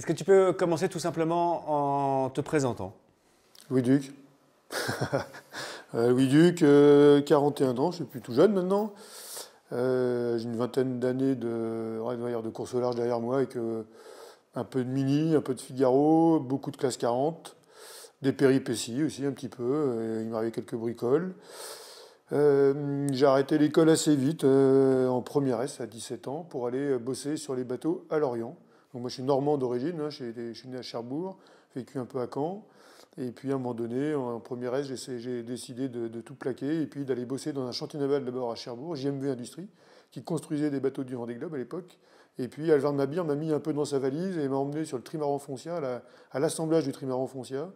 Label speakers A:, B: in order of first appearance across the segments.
A: Est-ce que tu peux commencer tout simplement en te présentant
B: Louis Duc. Euh, Louis Duc, 41 euh, ans, je suis plus tout jeune maintenant. Euh, j'ai une vingtaine d'années de, de course au large derrière moi avec un peu de mini, un peu de Figaro, beaucoup de classe 40, des péripéties aussi un petit peu. il m'arrivait quelques bricoles. j'ai arrêté l'école assez vite, en première S à 17 ans, pour aller bosser sur les bateaux à Lorient moi, je suis normand d'origine, hein, je suis né à Cherbourg, vécu un peu à Caen. Et puis à un moment donné, en premier reste, j'ai décidé de, tout plaquer et puis d'aller bosser dans un chantier naval d'abord à Cherbourg, JMV Industrie, qui construisait des bateaux du Vendée Globe à l'époque. Et puis Alvar Mabir m'a mis un peu dans sa valise et m'a emmené sur le trimaran Foncia, à l'assemblage du trimaran Foncia,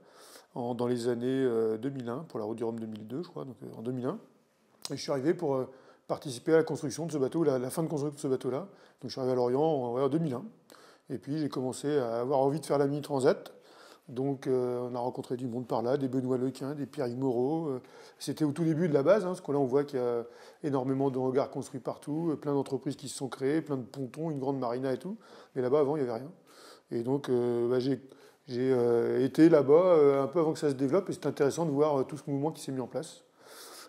B: dans les années 2001, euh, pour la route du Rhum 2002, je crois, donc euh, en 2001. Et je suis arrivé pour euh, participer à la construction de ce bateau, la, la fin de construction de ce bateau-là. Donc je suis arrivé à Lorient en 2001. Et puis j'ai commencé à avoir envie de faire la mini-transat. Donc euh, on a rencontré du monde par là, des Benoît Lequin, des Pierre Moreau. Euh, c'était au tout début de la base, hein, parce que là on voit qu'il y a énormément de hangars construits partout, euh, plein d'entreprises qui se sont créées, plein de pontons, une grande marina et tout. Mais là-bas avant il n'y avait rien. Et donc bah, j'ai été là-bas un peu avant que ça se développe et c'est intéressant de voir tout ce mouvement qui s'est mis en place.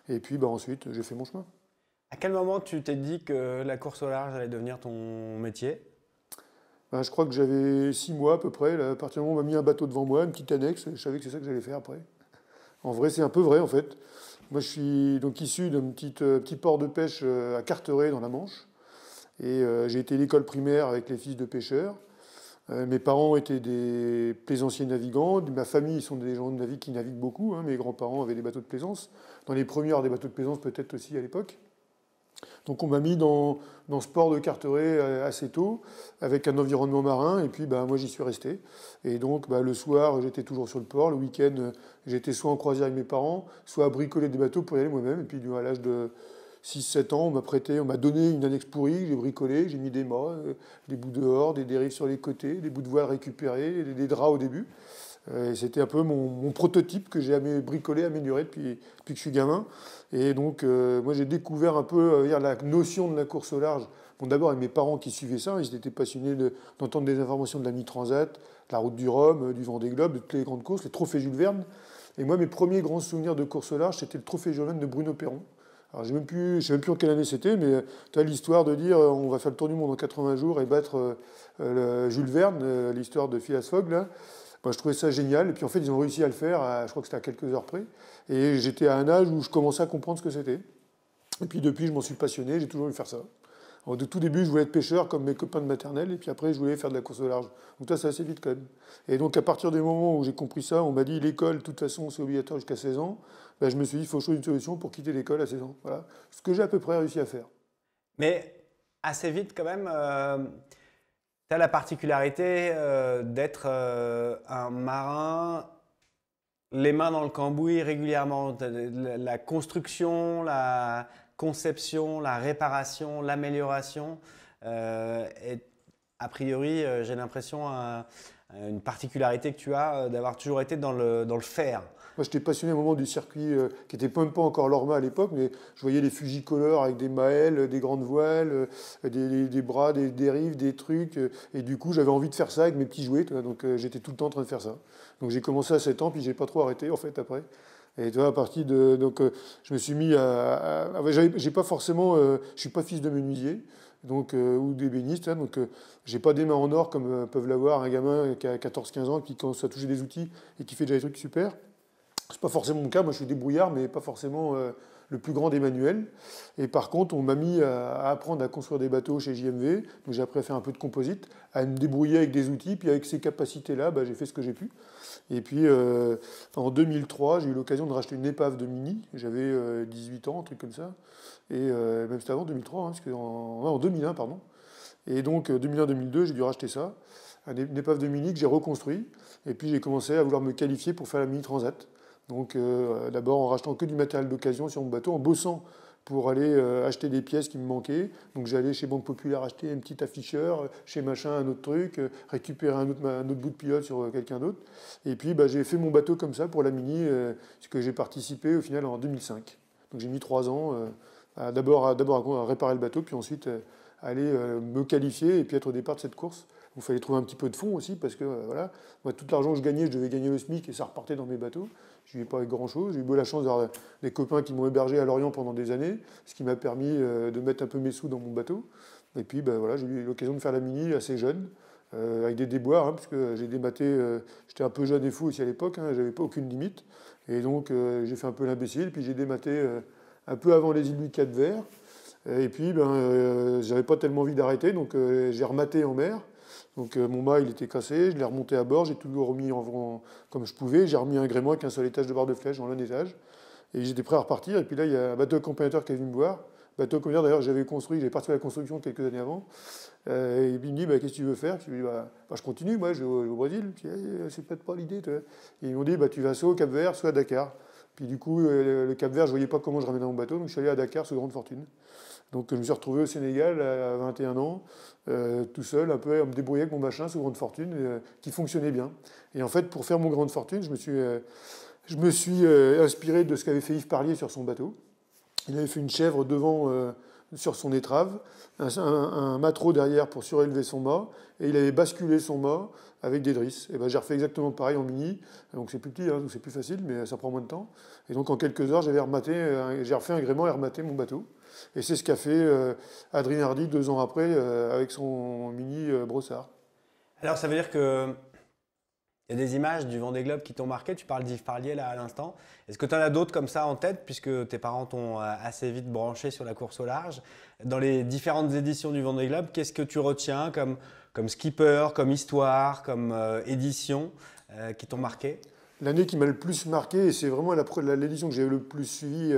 B: Et puis bah, ensuite j'ai fait mon chemin. À quel moment tu t'es
A: dit que la course au large allait devenir ton métier
B: je crois que j'avais six mois à peu près. à partir du moment où on m'a mis un bateau devant moi, une petite annexe, je savais que c'est ça que j'allais faire après. En vrai, c'est un peu vrai en fait. Moi, je suis donc issu d'un petit, euh, petit port de pêche euh, à Carteret dans la Manche. Et euh, j'ai été à l'école primaire avec les fils de pêcheurs. mes parents étaient des plaisanciers navigants. Ma famille ils sont des gens de qui naviguent beaucoup. Hein. Mes grands-parents avaient des bateaux de plaisance. Dans les premiers, des bateaux de plaisance peut-être aussi à l'époque. Donc on m'a mis dans, dans ce port de Carteret euh, assez tôt, avec un environnement marin, et puis bah, moi j'y suis resté. Et donc bah, le soir, j'étais toujours sur le port, le week-end, j'étais soit en croisière avec mes parents, soit à bricoler des bateaux pour y aller moi-même. Et puis à l'âge de 6-7 ans, on m'a prêté, on m'a donné une annexe pourrie, j'ai bricolé, j'ai mis des mâts, euh, des bouts dehors, des dérives sur les côtés, des bouts de voile récupérés, des draps au début. Euh, c'était un peu mon, prototype que j'ai bricolé, amélioré depuis, que je suis gamin. Et donc, euh, moi, j'ai découvert un peu euh, la notion de la course au large. Bon, d'abord, mes parents qui suivaient ça, ils étaient passionnés d'entendre des informations de la Mi-Transat, de la route du Rhum, du Vendée Globe, de toutes les grandes courses, les trophées Jules Verne. Et moi, mes premiers grands souvenirs de course au large, c'était le trophée Jules Verne de Bruno Perron. Alors, je ne sais même plus en quelle année c'était, mais tu as l'histoire de dire on va faire le tour du monde en 80 jours et battre Jules Verne, l'histoire de Phileas Fogg, là je trouvais ça génial. Et puis en fait, ils ont réussi à le faire, je crois que c'était à quelques heures près. Et j'étais à un âge où je commençais à comprendre ce que c'était. Et puis depuis, je m'en suis passionné, j'ai toujours voulu faire ça. de tout début, je voulais être pêcheur comme mes copains de maternelle, et puis après, je voulais faire de la course au large. Donc ça, c'est assez vite quand même. Et donc à partir du moment où j'ai compris ça, on m'a dit l'école, de toute façon, c'est obligatoire jusqu'à 16 ans. Ben, je me suis dit, il faut choisir une solution pour quitter l'école à 16 ans. Voilà. Ce que j'ai à peu près réussi à faire.
A: Mais assez vite quand même. Euh, tu as la particularité euh, d'être euh, un marin les mains dans le cambouis régulièrement. La construction, la conception, la réparation, l'amélioration euh, a priori, euh, j'ai l'impression, une particularité que tu as d'avoir toujours été dans le, dans le
B: moi, j'étais passionné au moment du circuit euh, qui n'était pas encore l'Orma à l'époque, mais je voyais les fugicolores avec des maelles, des grandes voiles, euh, des, bras, des dérives, des trucs. Euh, et du coup, j'avais envie de faire ça avec mes petits jouets. donc, j'étais tout le temps en train de faire ça. Donc, j'ai commencé à 7 ans, puis je n'ai pas trop arrêté, en fait, après. Et tu vois, à partir de. Donc, je me suis mis à. j'ai pas forcément. je suis pas fils de menuisier donc, ou d'ébéniste. Hein, donc, j'ai pas des mains en or comme peuvent l'avoir un gamin qui a 14-15 ans, qui commence à toucher des outils et qui fait déjà des trucs super. C'est pas forcément mon cas, moi je suis débrouillard, mais pas forcément euh, le plus grand des manuels. Et par contre, on m'a mis à, apprendre à construire des bateaux chez JMV, donc j'ai appris à faire un peu de composite, à me débrouiller avec des outils, puis avec ces capacités-là, bah, j'ai fait ce que j'ai pu. Et puis euh, en 2003, j'ai eu l'occasion de racheter une épave de Mini, j'avais 18 euh, ans, un truc comme ça, et même c'était avant 2003, hein, parce que en, en 2001, pardon. Et donc 2001-2002, j'ai dû racheter ça, une épave de Mini que j'ai reconstruit, et puis j'ai commencé à vouloir me qualifier pour faire la Mini Transat. Donc euh, d'abord en rachetant que du matériel d'occasion sur mon bateau, en bossant pour aller euh, acheter des pièces qui me manquaient. Donc j'allais chez Banque Populaire acheter un petit afficheur, euh, chez machin un autre truc, récupérer un autre, bout de pilote sur quelqu'un d'autre. Et puis bah, j'ai fait mon bateau comme ça pour la Mini, ce que j'ai participé au final en 2005. Donc j'ai mis trois ans d'abord à, à, réparer le bateau, puis ensuite à aller me qualifier et puis être au départ de cette course il fallait trouver un petit peu de fonds aussi, parce que voilà, moi, tout l'argent que je gagnais, je devais gagner le SMIC et ça repartait dans mes bateaux. Je n'ai pas grand-chose. J'ai eu la chance d'avoir des copains qui m'ont hébergé à Lorient pendant des années, ce qui m'a permis euh, de mettre un peu mes sous dans mon bateau. Et puis, ben voilà, j'ai eu l'occasion de faire la mini assez jeune, euh, avec des déboires, hein, parce que j'ai dématé, euh, j'étais un peu jeune et fou aussi à l'époque, Je hein, j'avais pas aucune limite. Et donc, j'ai fait un peu l'imbécile, puis j'ai dématé un peu avant les îles du Cap-Vert. Et puis, ben, j'avais pas tellement envie d'arrêter, donc j'ai rematé en mer. Donc euh, mon mât, il était cassé, je l'ai remonté à bord, j'ai tout remis en, en, comme je pouvais, j'ai remis un gréement avec un seul étage de barre de flèche dans l'un étage, et j'étais prêt à repartir, et puis là, il y a un bateau accompagnateur qui est venu me voir, bateau accompagnateur d'ailleurs, j'avais construit, j'avais parti à la construction quelques années avant, euh, et il me dit, bah, qu'est-ce que tu veux faire Je bah, bah, je continue, moi, je vais au, Brésil, c'est peut-être pas l'idée. Et ils m'ont dit, bah, tu vas soit au Cap-Vert, soit à Dakar. Puis du coup, euh, le Cap Vert, je voyais pas comment je ramenais mon bateau, donc je suis allé à Dakar sous grande fortune. Donc euh, je me suis retrouvé au Sénégal à 21 ans, euh, tout seul, un peu à me débrouiller avec mon machin sous grande fortune, qui fonctionnait bien. Et en fait, pour faire mon grande fortune, je me suis, je me suis inspiré de ce qu'avait fait Yves Parlier sur son bateau. Il avait fait une chèvre devant sur son étrave, un, un, derrière pour surélever son mât, et il avait basculé son mât avec des drisses. Et eh ben, j'ai refait exactement pareil en mini, donc c'est plus petit, hein, donc c'est plus facile, mais ça prend moins de temps. Et donc en quelques heures, j'avais rematé, euh, j'ai refait un gréement et rematé mon bateau. Et c'est ce qu'a fait euh, Adrien Hardy deux ans après euh, avec son mini brossard.
A: Alors ça veut dire que il y a des images du Vendée Globe qui t'ont marqué. Tu parles d'Yves Parlier là à l'instant. Est-ce que tu en as d'autres comme ça en tête, puisque tes parents t'ont euh, assez vite branché sur la course au large Dans les différentes éditions du Vendée Globe, qu'est-ce que tu retiens comme, comme skipper, comme histoire, comme
B: euh, édition euh, qui t'ont marqué L'année qui m'a le plus marqué, et c'est vraiment l'édition que j'ai le plus suivie,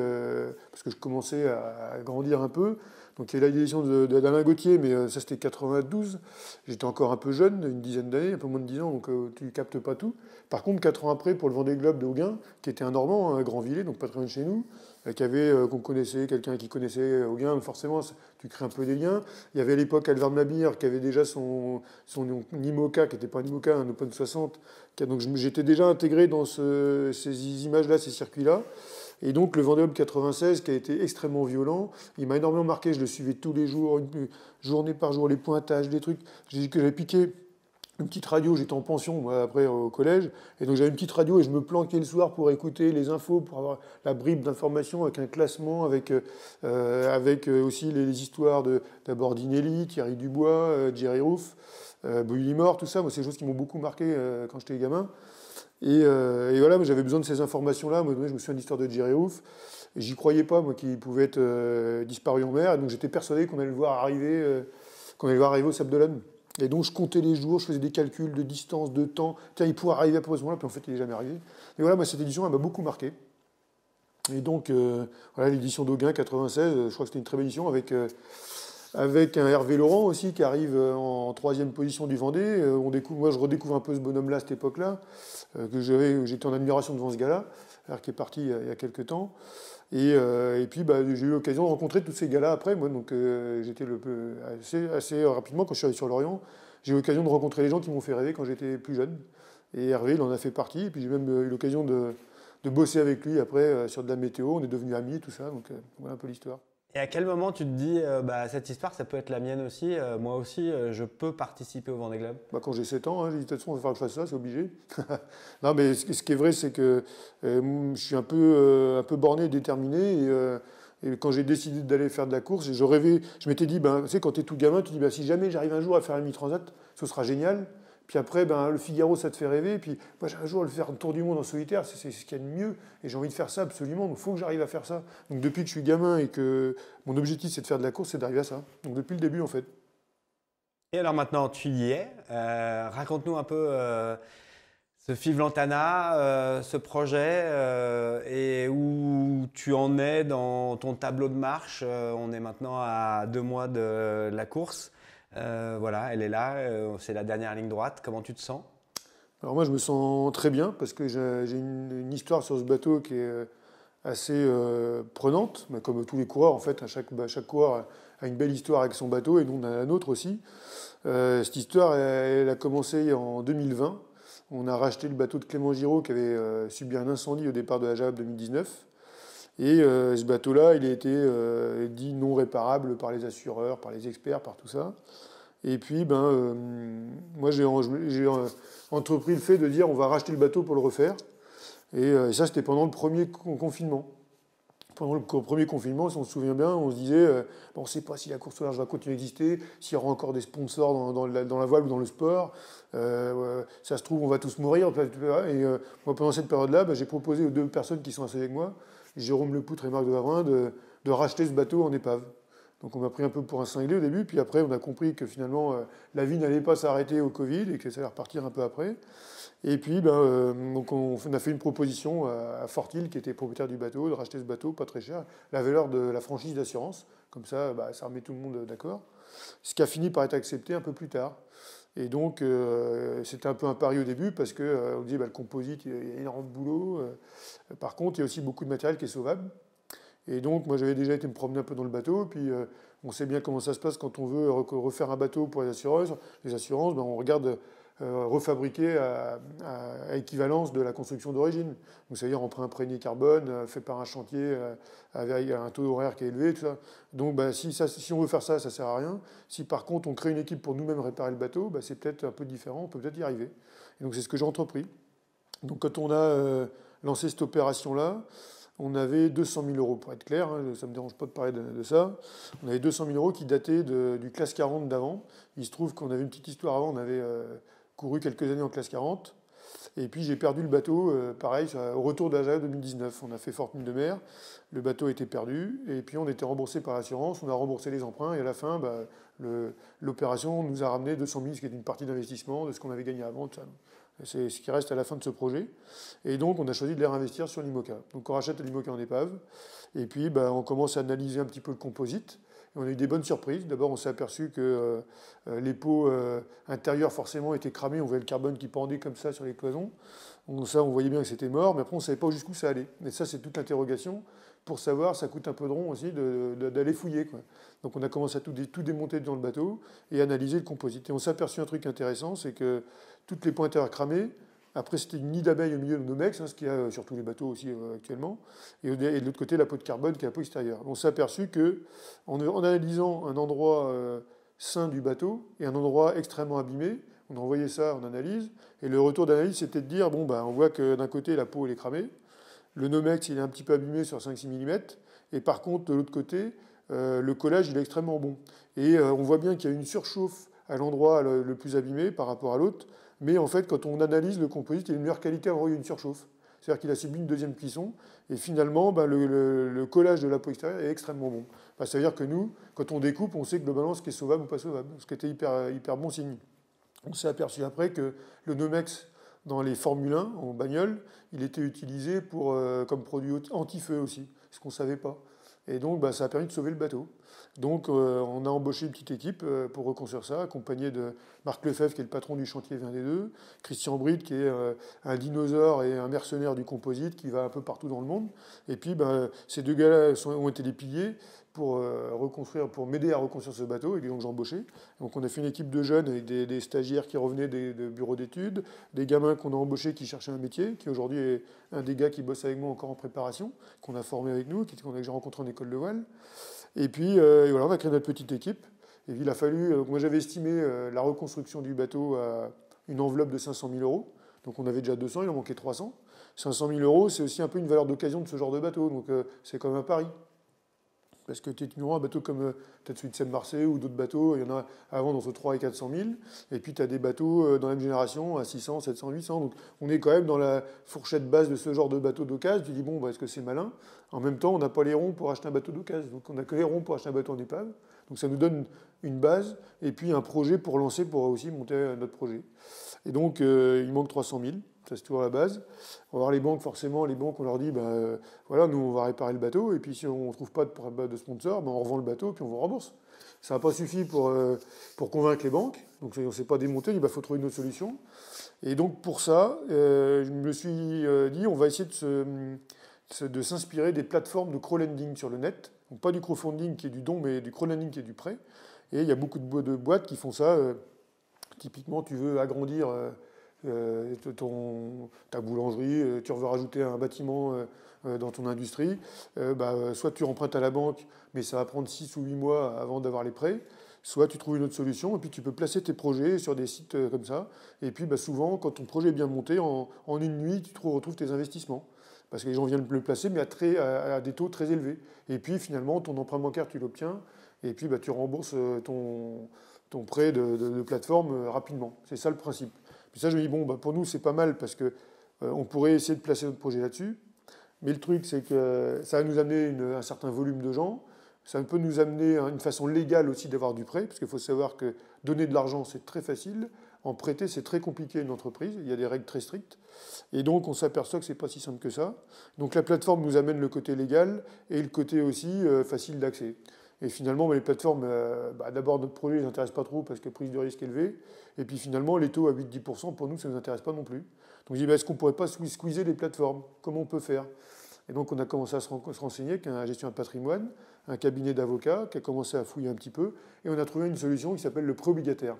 B: parce que je commençais à grandir un peu, donc il y a de d'Alain Gauthier, mais euh, ça c'était 92. J'étais encore un peu jeune, une dizaine d'années, un peu moins de 10 ans, donc tu euh, tu captes pas tout. Par contre, 4 ans après, pour le Vendée Globe de Houguin, qui était un Normand, hein, un grand villet, donc pas très loin de chez nous, euh, avait, qu'on connaissait, quelqu'un qui connaissait Auguin, forcément tu crées un peu des liens. Il y avait à l'époque Alvar Mabir, qui avait déjà son, son Nimoca, qui n'était pas un Nimoca, un Open 60. Qui, donc j'étais déjà intégré dans ces images-là, ces circuits-là. Et donc le Vendée Globe 96, qui a été extrêmement violent, il m'a énormément marqué. Je le suivais tous les jours, journée par jour, les pointages, des trucs. J'ai dit que j'avais piqué une petite radio, j'étais en pension moi, après au collège, et donc j'avais une petite radio et je me planquais le soir pour écouter les infos, pour avoir la bribe d'informations avec un classement, avec, euh, avec euh, aussi les, histoires d'abord d'Inelli, Thierry Dubois, euh, Jerry Roof, euh, Mort, tout ça, c'est des choses qui m'ont beaucoup marqué quand j'étais gamin. Et, euh, et voilà, j'avais besoin de ces informations-là. Moi, je me souviens de l'histoire de Jerry Ouf. J'y croyais pas, moi, qu'il pouvait être euh, disparu en mer. Et donc j'étais persuadé qu'on allait le voir arriver, euh, qu'on allait le voir arriver au Sable Et donc je comptais les jours, je faisais des calculs de distance, de temps. Tiens, il pourrait arriver à peu près ce moment-là, puis en fait, il n'est jamais arrivé. Et voilà, moi, cette édition, elle m'a beaucoup marqué. Et donc, euh, voilà, l'édition d'Auguin 96, je crois que c'était une très belle édition avec avec un Hervé Laurent aussi qui arrive euh, en troisième position du Vendée. Euh, on découvre, moi, je redécouvre un peu ce bonhomme-là à cette époque-là, euh, que j'étais en admiration devant ce gars-là, qui est parti il y a, quelques temps. Et, puis, bah, j'ai eu l'occasion de rencontrer tous ces gars-là après. Moi, donc, j'étais le assez, rapidement quand je suis arrivé sur l'Orient, j'ai eu l'occasion de rencontrer les gens qui m'ont fait rêver quand j'étais plus jeune. Et Hervé, il en a fait partie. Et puis, j'ai même eu l'occasion de, bosser avec lui après sur de la météo. On est devenus amis, tout ça. Donc, voilà un peu l'histoire.
A: Et à quel moment tu te dis, euh, bah, cette histoire, ça peut être la mienne aussi, euh, moi aussi, euh, je peux participer au Vendée Globe bah, Quand j'ai 7 ans, hein, j'ai dit, de
B: toute va faire que ça, c'est obligé. non, mais ce, qui est vrai, c'est que je suis un peu, un peu borné, déterminé. Et, quand j'ai décidé d'aller faire de la course, je rêvais, je m'étais dit, ben, tu sais, quand t'es tout gamin, tu dis, ben, si jamais j'arrive un jour à faire un mi-transat, ce sera génial. Puis après, ben, le Figaro, ça te fait rêver. puis moi, un jour, le faire le tour du monde en solitaire, c'est ce qu'il y a de mieux. Et j'ai envie de faire ça absolument. Donc il faut que j'arrive à faire ça. Donc depuis que je suis gamin et que mon objectif, c'est de faire de la course, c'est d'arriver à ça. Donc depuis le début, en fait.
A: Et alors maintenant, tu y es. Euh, raconte-nous un peu euh, ce Fiv Lantana, euh, ce projet, et où tu en es dans ton tableau de marche. on est maintenant à deux mois de la course. Euh, voilà, elle est là, euh, c'est la dernière ligne droite. Comment tu te sens
B: Alors moi, je me sens très bien parce que j'ai une, histoire sur ce bateau qui est euh, assez prenante, mais bah, comme tous les coureurs en fait, bah, chaque, coureur a une belle histoire avec son bateau et nous on a la nôtre aussi. cette histoire, elle, a commencé en 2020. On a racheté le bateau de Clément Giraud qui avait subi un incendie au départ de la JAB 2019. Et euh, ce bateau-là, il a été euh, dit non réparable par les assureurs, par les experts, par tout ça. Et puis, ben, euh, moi, j'ai entrepris le fait de dire on va racheter le bateau pour le refaire. Et ça, c'était pendant le premier confinement. Pendant le premier confinement, si on se souvient bien, on se disait on ne sait pas si la course au va continuer à exister, s'il y aura encore des sponsors dans, la, voile ou dans le sport. ça se trouve, on va tous mourir. Et moi, pendant cette période-là, ben, j'ai proposé aux deux personnes qui sont assises avec moi Jérôme Lepoutre et Marc de Vavrin euh, de, racheter ce bateau en épave. Donc on m'a pris un peu pour un cinglé au début, puis après on a compris que finalement euh, la vie n'allait pas s'arrêter au Covid et que ça allait repartir un peu après. Et puis ben, euh, on, a fait une proposition à, Fortil, qui était propriétaire du bateau, de racheter ce bateau pas très cher, la valeur de la franchise d'assurance, comme ça bah, ça remet tout le monde d'accord. Ce qui a fini par être accepté un peu plus tard. Et donc, euh, c'était un peu un pari au début parce qu'on euh, on disait bah, le composite, il y a énormément de boulot. Euh. par contre, il y a aussi beaucoup de matériel qui est sauvable. Et donc, moi, j'avais déjà été me promener un peu dans le bateau. Puis, on sait bien comment ça se passe quand on veut refaire un bateau pour les assurances. Les assurances, ben, on regarde euh, refabriqués à, équivalence de la construction d'origine. Donc c'est-à-dire imprégné carbone, euh, fait par un chantier euh, avec un taux horaire qui est élevé, tout ça. Donc bah, si, ça, si on veut faire ça, ça sert à rien. Si par contre on crée une équipe pour nous-mêmes réparer le bateau, bah, c'est peut-être un peu différent, on peut peut-être y arriver. Et donc c'est ce que j'ai entrepris. Donc quand on a lancé cette opération-là, on avait 200 000 euros, pour être clair, hein, ça ne me dérange pas de parler de, ça. On avait 200 000 euros qui dataient du classe 40 d'avant. Il se trouve qu'on avait une petite histoire avant, on avait couru quelques années en classe 40. Et puis j'ai perdu le bateau, euh, pareil, au retour de 2019. On a fait forte mine de mer, le bateau était perdu, et puis on était remboursé par l'assurance, on a remboursé les emprunts, et à la fin, bah, l'opération nous a ramené 200 000, ce qui est une partie d'investissement de ce qu'on avait gagné avant. C'est ce qui reste à la fin de ce projet. Et donc, on a choisi de les réinvestir sur l'IMOCA. Donc, on rachète l'IMOCA en épave. Et puis, bah, on commence à analyser un petit peu le composite on a eu des bonnes surprises. D'abord, on s'est aperçu que euh, euh, les pots euh, intérieurs, forcément, étaient cramés. On voyait le carbone qui pendait comme ça sur les cloisons. Donc, ça, on voyait bien que c'était mort, mais après, on ne savait pas jusqu'où ça allait. Mais ça, c'est toute l'interrogation pour savoir, ça coûte un peu de rond aussi d'aller fouiller. Donc on a commencé à tout, démonter dans le bateau et analyser le composite. Et on s'est aperçu un truc intéressant, c'est que toutes les pointeurs cramés, après, c'était une nid d'abeilles au milieu de Nomex, hein, ce qu'il y a euh, sur tous les bateaux aussi euh, actuellement. Et, de l'autre côté, la peau de carbone qui est la peau extérieure. On s'est aperçu que, en, analysant un endroit euh, sain du bateau et un endroit extrêmement abîmé, on envoyait ça en analyse, et le retour d'analyse, c'était de dire, bon, bah, on voit que d'un côté, la peau, est cramée, le Nomex, il est un petit peu abîmé sur 5-6 mm, et par contre, de l'autre côté, le collage, il est extrêmement bon. Et on voit bien qu'il y a une surchauffe à l'endroit le plus abîmé par rapport à l'autre, mais en fait, quand on analyse le composite, il est de meilleure qualité avant une surchauffe. C'est-à-dire qu'il a subi une deuxième cuisson, et finalement, bah, le, collage de la peau extérieure est extrêmement bon. Bah, c'est-à-dire que nous, quand on découpe, on sait globalement ce qui est sauvable ou pas sauvable, ce qui était hyper, hyper bon signe. On s'est aperçu après que le Nomex dans les Formule 1, en bagnole, il était utilisé pour, euh, comme produit anti-feu aussi, ce qu'on ne savait pas. Et donc, bah, ça a permis de sauver le bateau. Donc, euh, on a embauché une petite équipe euh, pour reconstruire ça, accompagnée de Marc Lefebvre, qui est le patron du chantier deux Christian Bride, qui est euh, un dinosaure et un mercenaire du composite, qui va un peu partout dans le monde. Et puis, bah, ces deux gars-là ont été des piliers pour, euh, reconstruire, pour m'aider à reconstruire ce bateau, et donc embauché. Donc on a fait une équipe de jeunes avec des, stagiaires qui revenaient des, bureaux d'études, des gamins qu'on a embauchés qui cherchaient un métier, qui aujourd'hui est un des gars qui bosse avec moi encore en préparation, qu'on a formé avec nous, qu'on a déjà rencontré en école de voile. Et puis euh, voilà, on a créé notre petite équipe. Et puis il a fallu, euh, moi j'avais estimé la reconstruction du bateau à une enveloppe de 500 000 euros. Donc on avait déjà 200, il en manquait 300. 500 000 euros, c'est aussi un peu une valeur d'occasion de ce genre de bateau, donc c'est c'est comme un pari. Parce que tu techniquement, un bateau comme peut-être celui de Seine-Marseille ou d'autres bateaux, il y en a avant dans ce 3 et 400 000. Et puis tu as des bateaux euh, dans la même génération à 600, 700, 800. Donc on est quand même dans la fourchette base de ce genre de bateau d'occasion. Tu dis, bon, bah, est-ce que c'est malin En même temps, on n'a pas les ronds pour acheter un bateau d'occasion. Donc on n'a que les ronds pour acheter un bateau en épave. Donc ça nous donne une base et puis un projet pour lancer, pour aussi monter euh, notre projet. Et donc euh, il manque 300 000. Ça, c'est toujours la base. On va voir les banques, forcément, les banques, on leur dit, ben, voilà, nous, on va réparer le bateau, et puis si on ne trouve pas de, sponsor, ben, on revend le bateau, puis on vous rembourse. Ça n'a pas suffi pour, euh, pour convaincre les banques, donc on ne s'est pas démonté, il bah, faut trouver une autre solution. Et donc, pour ça, euh, je me suis euh, dit, on va essayer de, se, de s'inspirer des plateformes de crowdlending sur le net, donc pas du crowdfunding qui est du don, mais du crowdlending qui est du prêt. Et il y a beaucoup de, boîtes qui font ça. typiquement, tu veux agrandir euh, ton, ta boulangerie, euh, tu veux rajouter un bâtiment euh, dans ton industrie, bah, soit tu empruntes à la banque, mais ça va prendre 6 ou 8 mois avant d'avoir les prêts, soit tu trouves une autre solution, et puis tu peux placer tes projets sur des sites comme ça. Et puis bah, souvent, quand ton projet est bien monté, en, une nuit, tu retrouves tes investissements. Parce que les gens viennent le placer, mais à, des taux très élevés. Et puis finalement, ton emprunt bancaire, tu l'obtiens, et puis bah, tu rembourses ton, ton prêt de plateforme rapidement. C'est ça le principe. Et ça, je me dis, bon, bah, pour nous, c'est pas mal parce qu'on euh, pourrait essayer de placer notre projet là-dessus. Mais le truc, c'est que ça va nous amener un certain volume de gens. Ça peut nous amener une façon légale aussi d'avoir du prêt, parce qu'il faut savoir que donner de l'argent, c'est très facile. En prêter, c'est très compliqué une entreprise. Il y a des règles très strictes. Et donc, on s'aperçoit que c'est pas si simple que ça. Donc, la plateforme nous amène le côté légal et le côté aussi euh, facile d'accès. Et finalement, les plateformes, euh, bah, d'abord, notre produit ne les intéresse pas trop parce que prise de risque élevée. Et puis finalement, les taux à 8-10%, pour nous, ça ne nous intéresse pas non plus. Donc je dis, bah, est-ce qu'on ne pourrait pas squeezer les plateformes Comment on peut faire Et donc on a commencé à se renseigner qu'un un gestionnaire de patrimoine, un cabinet d'avocats qui a commencé à fouiller un petit peu. Et on a trouvé une solution qui s'appelle le prêt obligataire.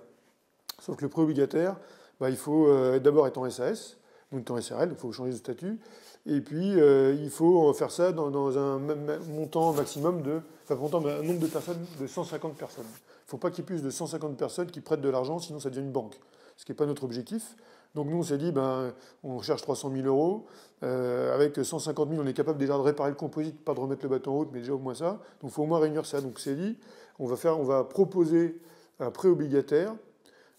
B: Sauf que le prêt obligataire, bah, il faut euh, d'abord être en SAS donc temps SRL, il faut changer de statut. Et puis, euh, il faut faire ça dans, un montant maximum de. Enfin, un nombre de personnes de 150 personnes. Il ne faut pas qu'il y ait plus de 150 personnes qui prêtent de l'argent, sinon ça devient une banque. Ce qui n'est pas notre objectif. Donc, nous, on s'est dit, ben, on cherche 300 000 euros. Euh, avec 150 000, on est capable déjà de réparer le composite, pas de remettre le bâton en route, mais déjà au moins ça. Donc, il faut au moins réunir ça. Donc, c'est dit, on va, faire, on va proposer un prêt obligataire.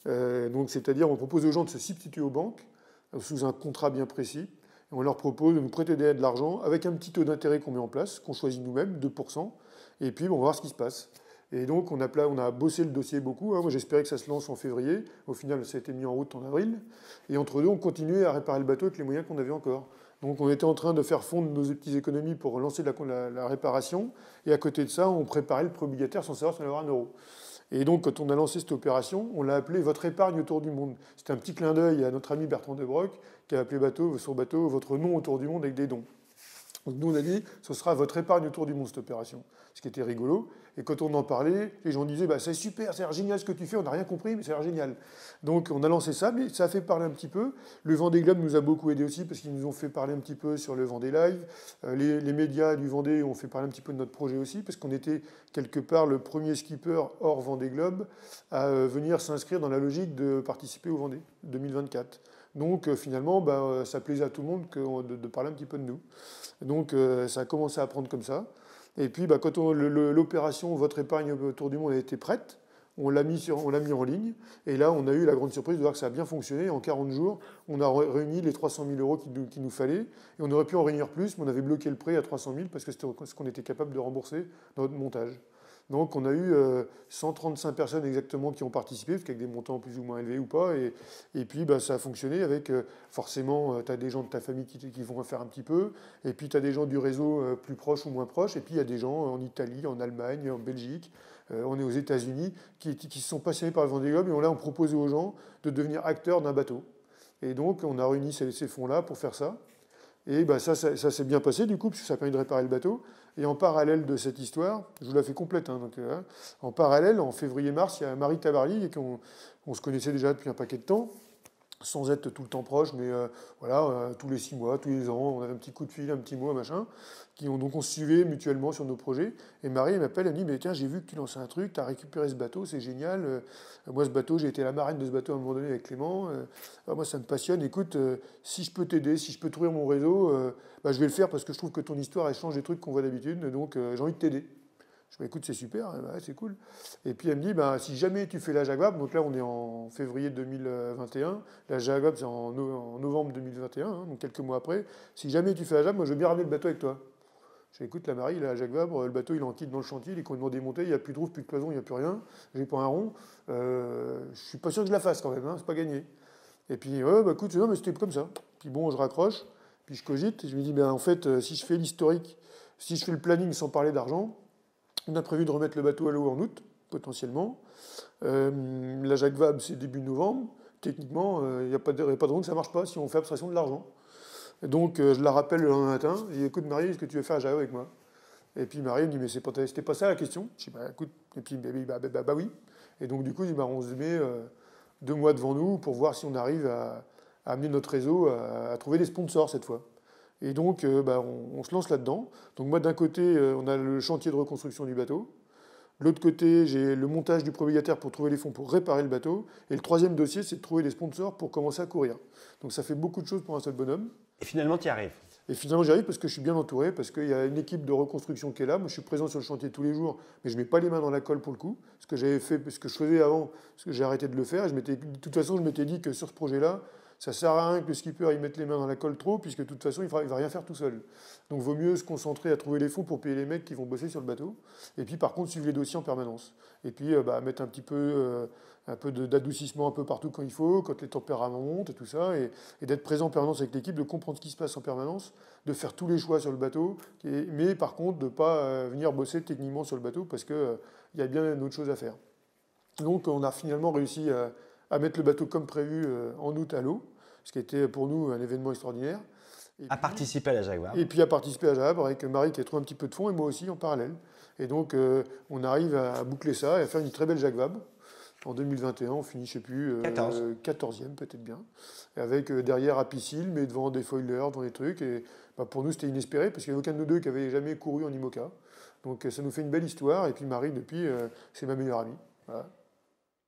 B: Euh, donc, c'est-à-dire, on propose aux gens de se substituer aux banques sous un contrat bien précis. on leur propose de nous prêter de l'argent avec un petit taux d'intérêt qu'on met en place, qu'on choisit nous-mêmes, 2%, et puis on va voir ce qui se passe. Et donc on a, bossé le dossier beaucoup. Hein. Moi j'espérais que ça se lance en février. Au final, ça a été mis en route en avril. Et entre deux, on continuait à réparer le bateau avec les moyens qu'on avait encore. Donc on était en train de faire fondre nos petites économies pour lancer la, réparation. Et à côté de ça, on préparait le propriétaire obligataire sans savoir si on allait avoir un euro. Et donc, quand on a lancé cette opération, on l'a appelée Votre épargne autour du monde. C'était un petit clin d'œil à notre ami Bertrand Debroc, qui a appelé bateau, sur bateau Votre nom autour du monde avec des dons. Donc, nous, on a dit Ce sera Votre épargne autour du monde, cette opération. Ce qui était rigolo, et quand on en parlait, les gens disaient bah, c'est super, c'est génial ce que tu fais, on n'a rien compris, mais c'est génial. Donc on a lancé ça, mais ça a fait parler un petit peu. Le Vendée Globe nous a beaucoup aidé aussi parce qu'ils nous ont fait parler un petit peu sur le Vendée Live. Euh, les, médias du Vendée ont fait parler un petit peu de notre projet aussi parce qu'on était quelque part le premier skipper hors Vendée Globe à euh, venir s'inscrire dans la logique de participer au Vendée 2024. Donc euh, finalement, bah, ça plaisait à tout le monde de, de, parler un petit peu de nous. Donc ça a commencé à prendre comme ça. Et puis, bah, quand l'opération Votre épargne autour du monde a été prête, on l'a mis, en ligne. Et là, on a eu la grande surprise de voir que ça a bien fonctionné. En 40 jours, on a réuni les 300 000 euros qu'il nous, nous, fallait. Et on aurait pu en réunir plus, mais on avait bloqué le prêt à 300 000 parce que c'était ce qu'on était capable de rembourser dans notre montage. Donc on a eu 135 euh, personnes exactement qui ont participé, avec des montants plus ou moins élevés ou pas. Et, puis bah, ça a fonctionné avec euh, forcément, euh, tu as des gens de ta famille qui, qui, vont faire un petit peu, et puis tu as des gens du réseau plus proche ou moins proche. et puis il y a des gens en Italie, en Allemagne, en Belgique, on est aux États-Unis, qui, se sont passionnés par le Vendée Globe, et on a proposé aux gens de devenir acteurs d'un bateau. Et donc on a réuni ces, ces fonds-là pour faire ça. Et bah, ça, ça s'est bien passé du coup, puisque ça a permis de réparer le bateau. Et en parallèle de cette histoire, je vous la fais complète, hein, euh, hein, en parallèle, en février-mars, il y a Marie Tabarly, et on se connaissait déjà depuis un paquet de temps, sans être tout le temps proche, mais euh, voilà, euh, tous les six mois, tous les ans, on avait un petit coup de fil, un petit mot, machin, qui ont donc on suivait mutuellement sur nos projets. Et Marie, elle m'appelle, elle me dit, mais tiens, j'ai vu que tu lançais un truc, tu récupéré ce bateau, c'est génial. Euh, moi, ce bateau, j'ai été la marraine de ce bateau à un moment donné avec Clément. Ah, moi, ça me passionne. Écoute, si je peux t'aider, si je peux trouver mon réseau, bah, je vais le faire parce que je trouve que ton histoire, elle change des trucs qu'on voit d'habitude, donc j'ai envie de t'aider. Je dis, écoute, c'est super, hein, c'est cool. Et puis elle me dit, bah, si jamais tu fais la Jaguar, donc là on est en février 2021, la Jaguar c'est en, novembre 2021, hein, donc quelques mois après, si jamais tu fais la Jaguar, moi je veux bien ramener le bateau avec toi. Je dis « écoute, la Marie, la Jaguar, euh, le bateau, il en quitte dans le chantier, il est complètement démonté, il n'y a plus de roues, plus de cloison, il n'y a plus rien, j'ai pas un rond. Euh, je suis pas sûr que je la fasse quand même, hein, c'est pas gagné. Et puis, bah, écoute, non, mais c'était comme ça. Puis bon, je raccroche, puis je cogite, je me dis, ben, en fait, euh, si je fais l'historique, si je fais le planning sans parler d'argent, on a prévu de remettre le bateau à l'eau en août, potentiellement. la Jacques Vab c'est début novembre. Techniquement, il n'y a, pas de raison que ça ne marche pas si on fait abstraction de l'argent. Donc, je la rappelle le lendemain matin. Je dis Écoute, Marie, est-ce que tu veux faire un avec moi Et puis, Marie me dit Mais c'était pas, pas ça la question. Je dis Bah écoute, et puis, bah, bah, oui. Et donc, du coup, il dis, on se met deux mois devant nous pour voir si on arrive à, amener notre réseau à trouver des sponsors cette fois. Et donc, euh, bah, on, se lance là-dedans. Donc, moi, d'un côté, euh, on a le chantier de reconstruction du bateau. L'autre côté, j'ai le montage du propriétaire pour trouver les fonds pour réparer le bateau. Et le troisième dossier, c'est de trouver des sponsors pour commencer à courir. Donc, ça fait beaucoup de choses pour un seul bonhomme. Et finalement, tu y arrives et finalement, j'y arrive parce que je suis bien entouré, parce qu'il y a une équipe de reconstruction qui est là. Moi, je suis présent sur le chantier tous les jours, mais je ne mets pas les mains dans la colle pour le coup. Ce que j'avais fait, ce que je faisais avant, ce que j'ai arrêté de le faire. Et de toute façon, je m'étais dit que sur ce projet-là, ça sert à rien que le skipper il mette les mains dans la colle trop, puisque de toute façon, il ne va rien faire tout seul. Donc, vaut mieux se concentrer à trouver les fonds pour payer les mecs qui vont bosser sur le bateau. Et puis, par contre, suivre les dossiers en permanence. Et puis, euh, bah, mettre un petit peu, euh, un peu d'adoucissement un peu partout quand il faut, quand les tempéraments montent et tout ça, et, d'être présent en permanence avec l'équipe, de comprendre ce qui se passe en permanence, de faire tous les choix sur le bateau, mais par contre, de ne pas euh, venir bosser techniquement sur le bateau parce qu'il il y a bien d'autres choses à faire. Donc, on a finalement réussi à à mettre le bateau comme prévu euh, en août à l'eau, ce qui était pour nous un événement extraordinaire. Et à participer à la Jaguar. Et puis à participer à la Jaguar avec Marie qui a trouvé un petit peu de fond et moi aussi en parallèle. Et donc euh, on arrive à boucler ça et à faire une très belle Jaguar. En 2021, on finit, je sais plus, 14. Euh, e peut-être bien, avec derrière, derrière piscine mais devant des foilers, devant des trucs. Et bah, pour nous, c'était inespéré parce qu'il n'y avait aucun de nous deux qui avait jamais couru en IMOCA. Donc ça nous fait une belle histoire. Et puis Marie, depuis, c'est ma meilleure amie. Voilà.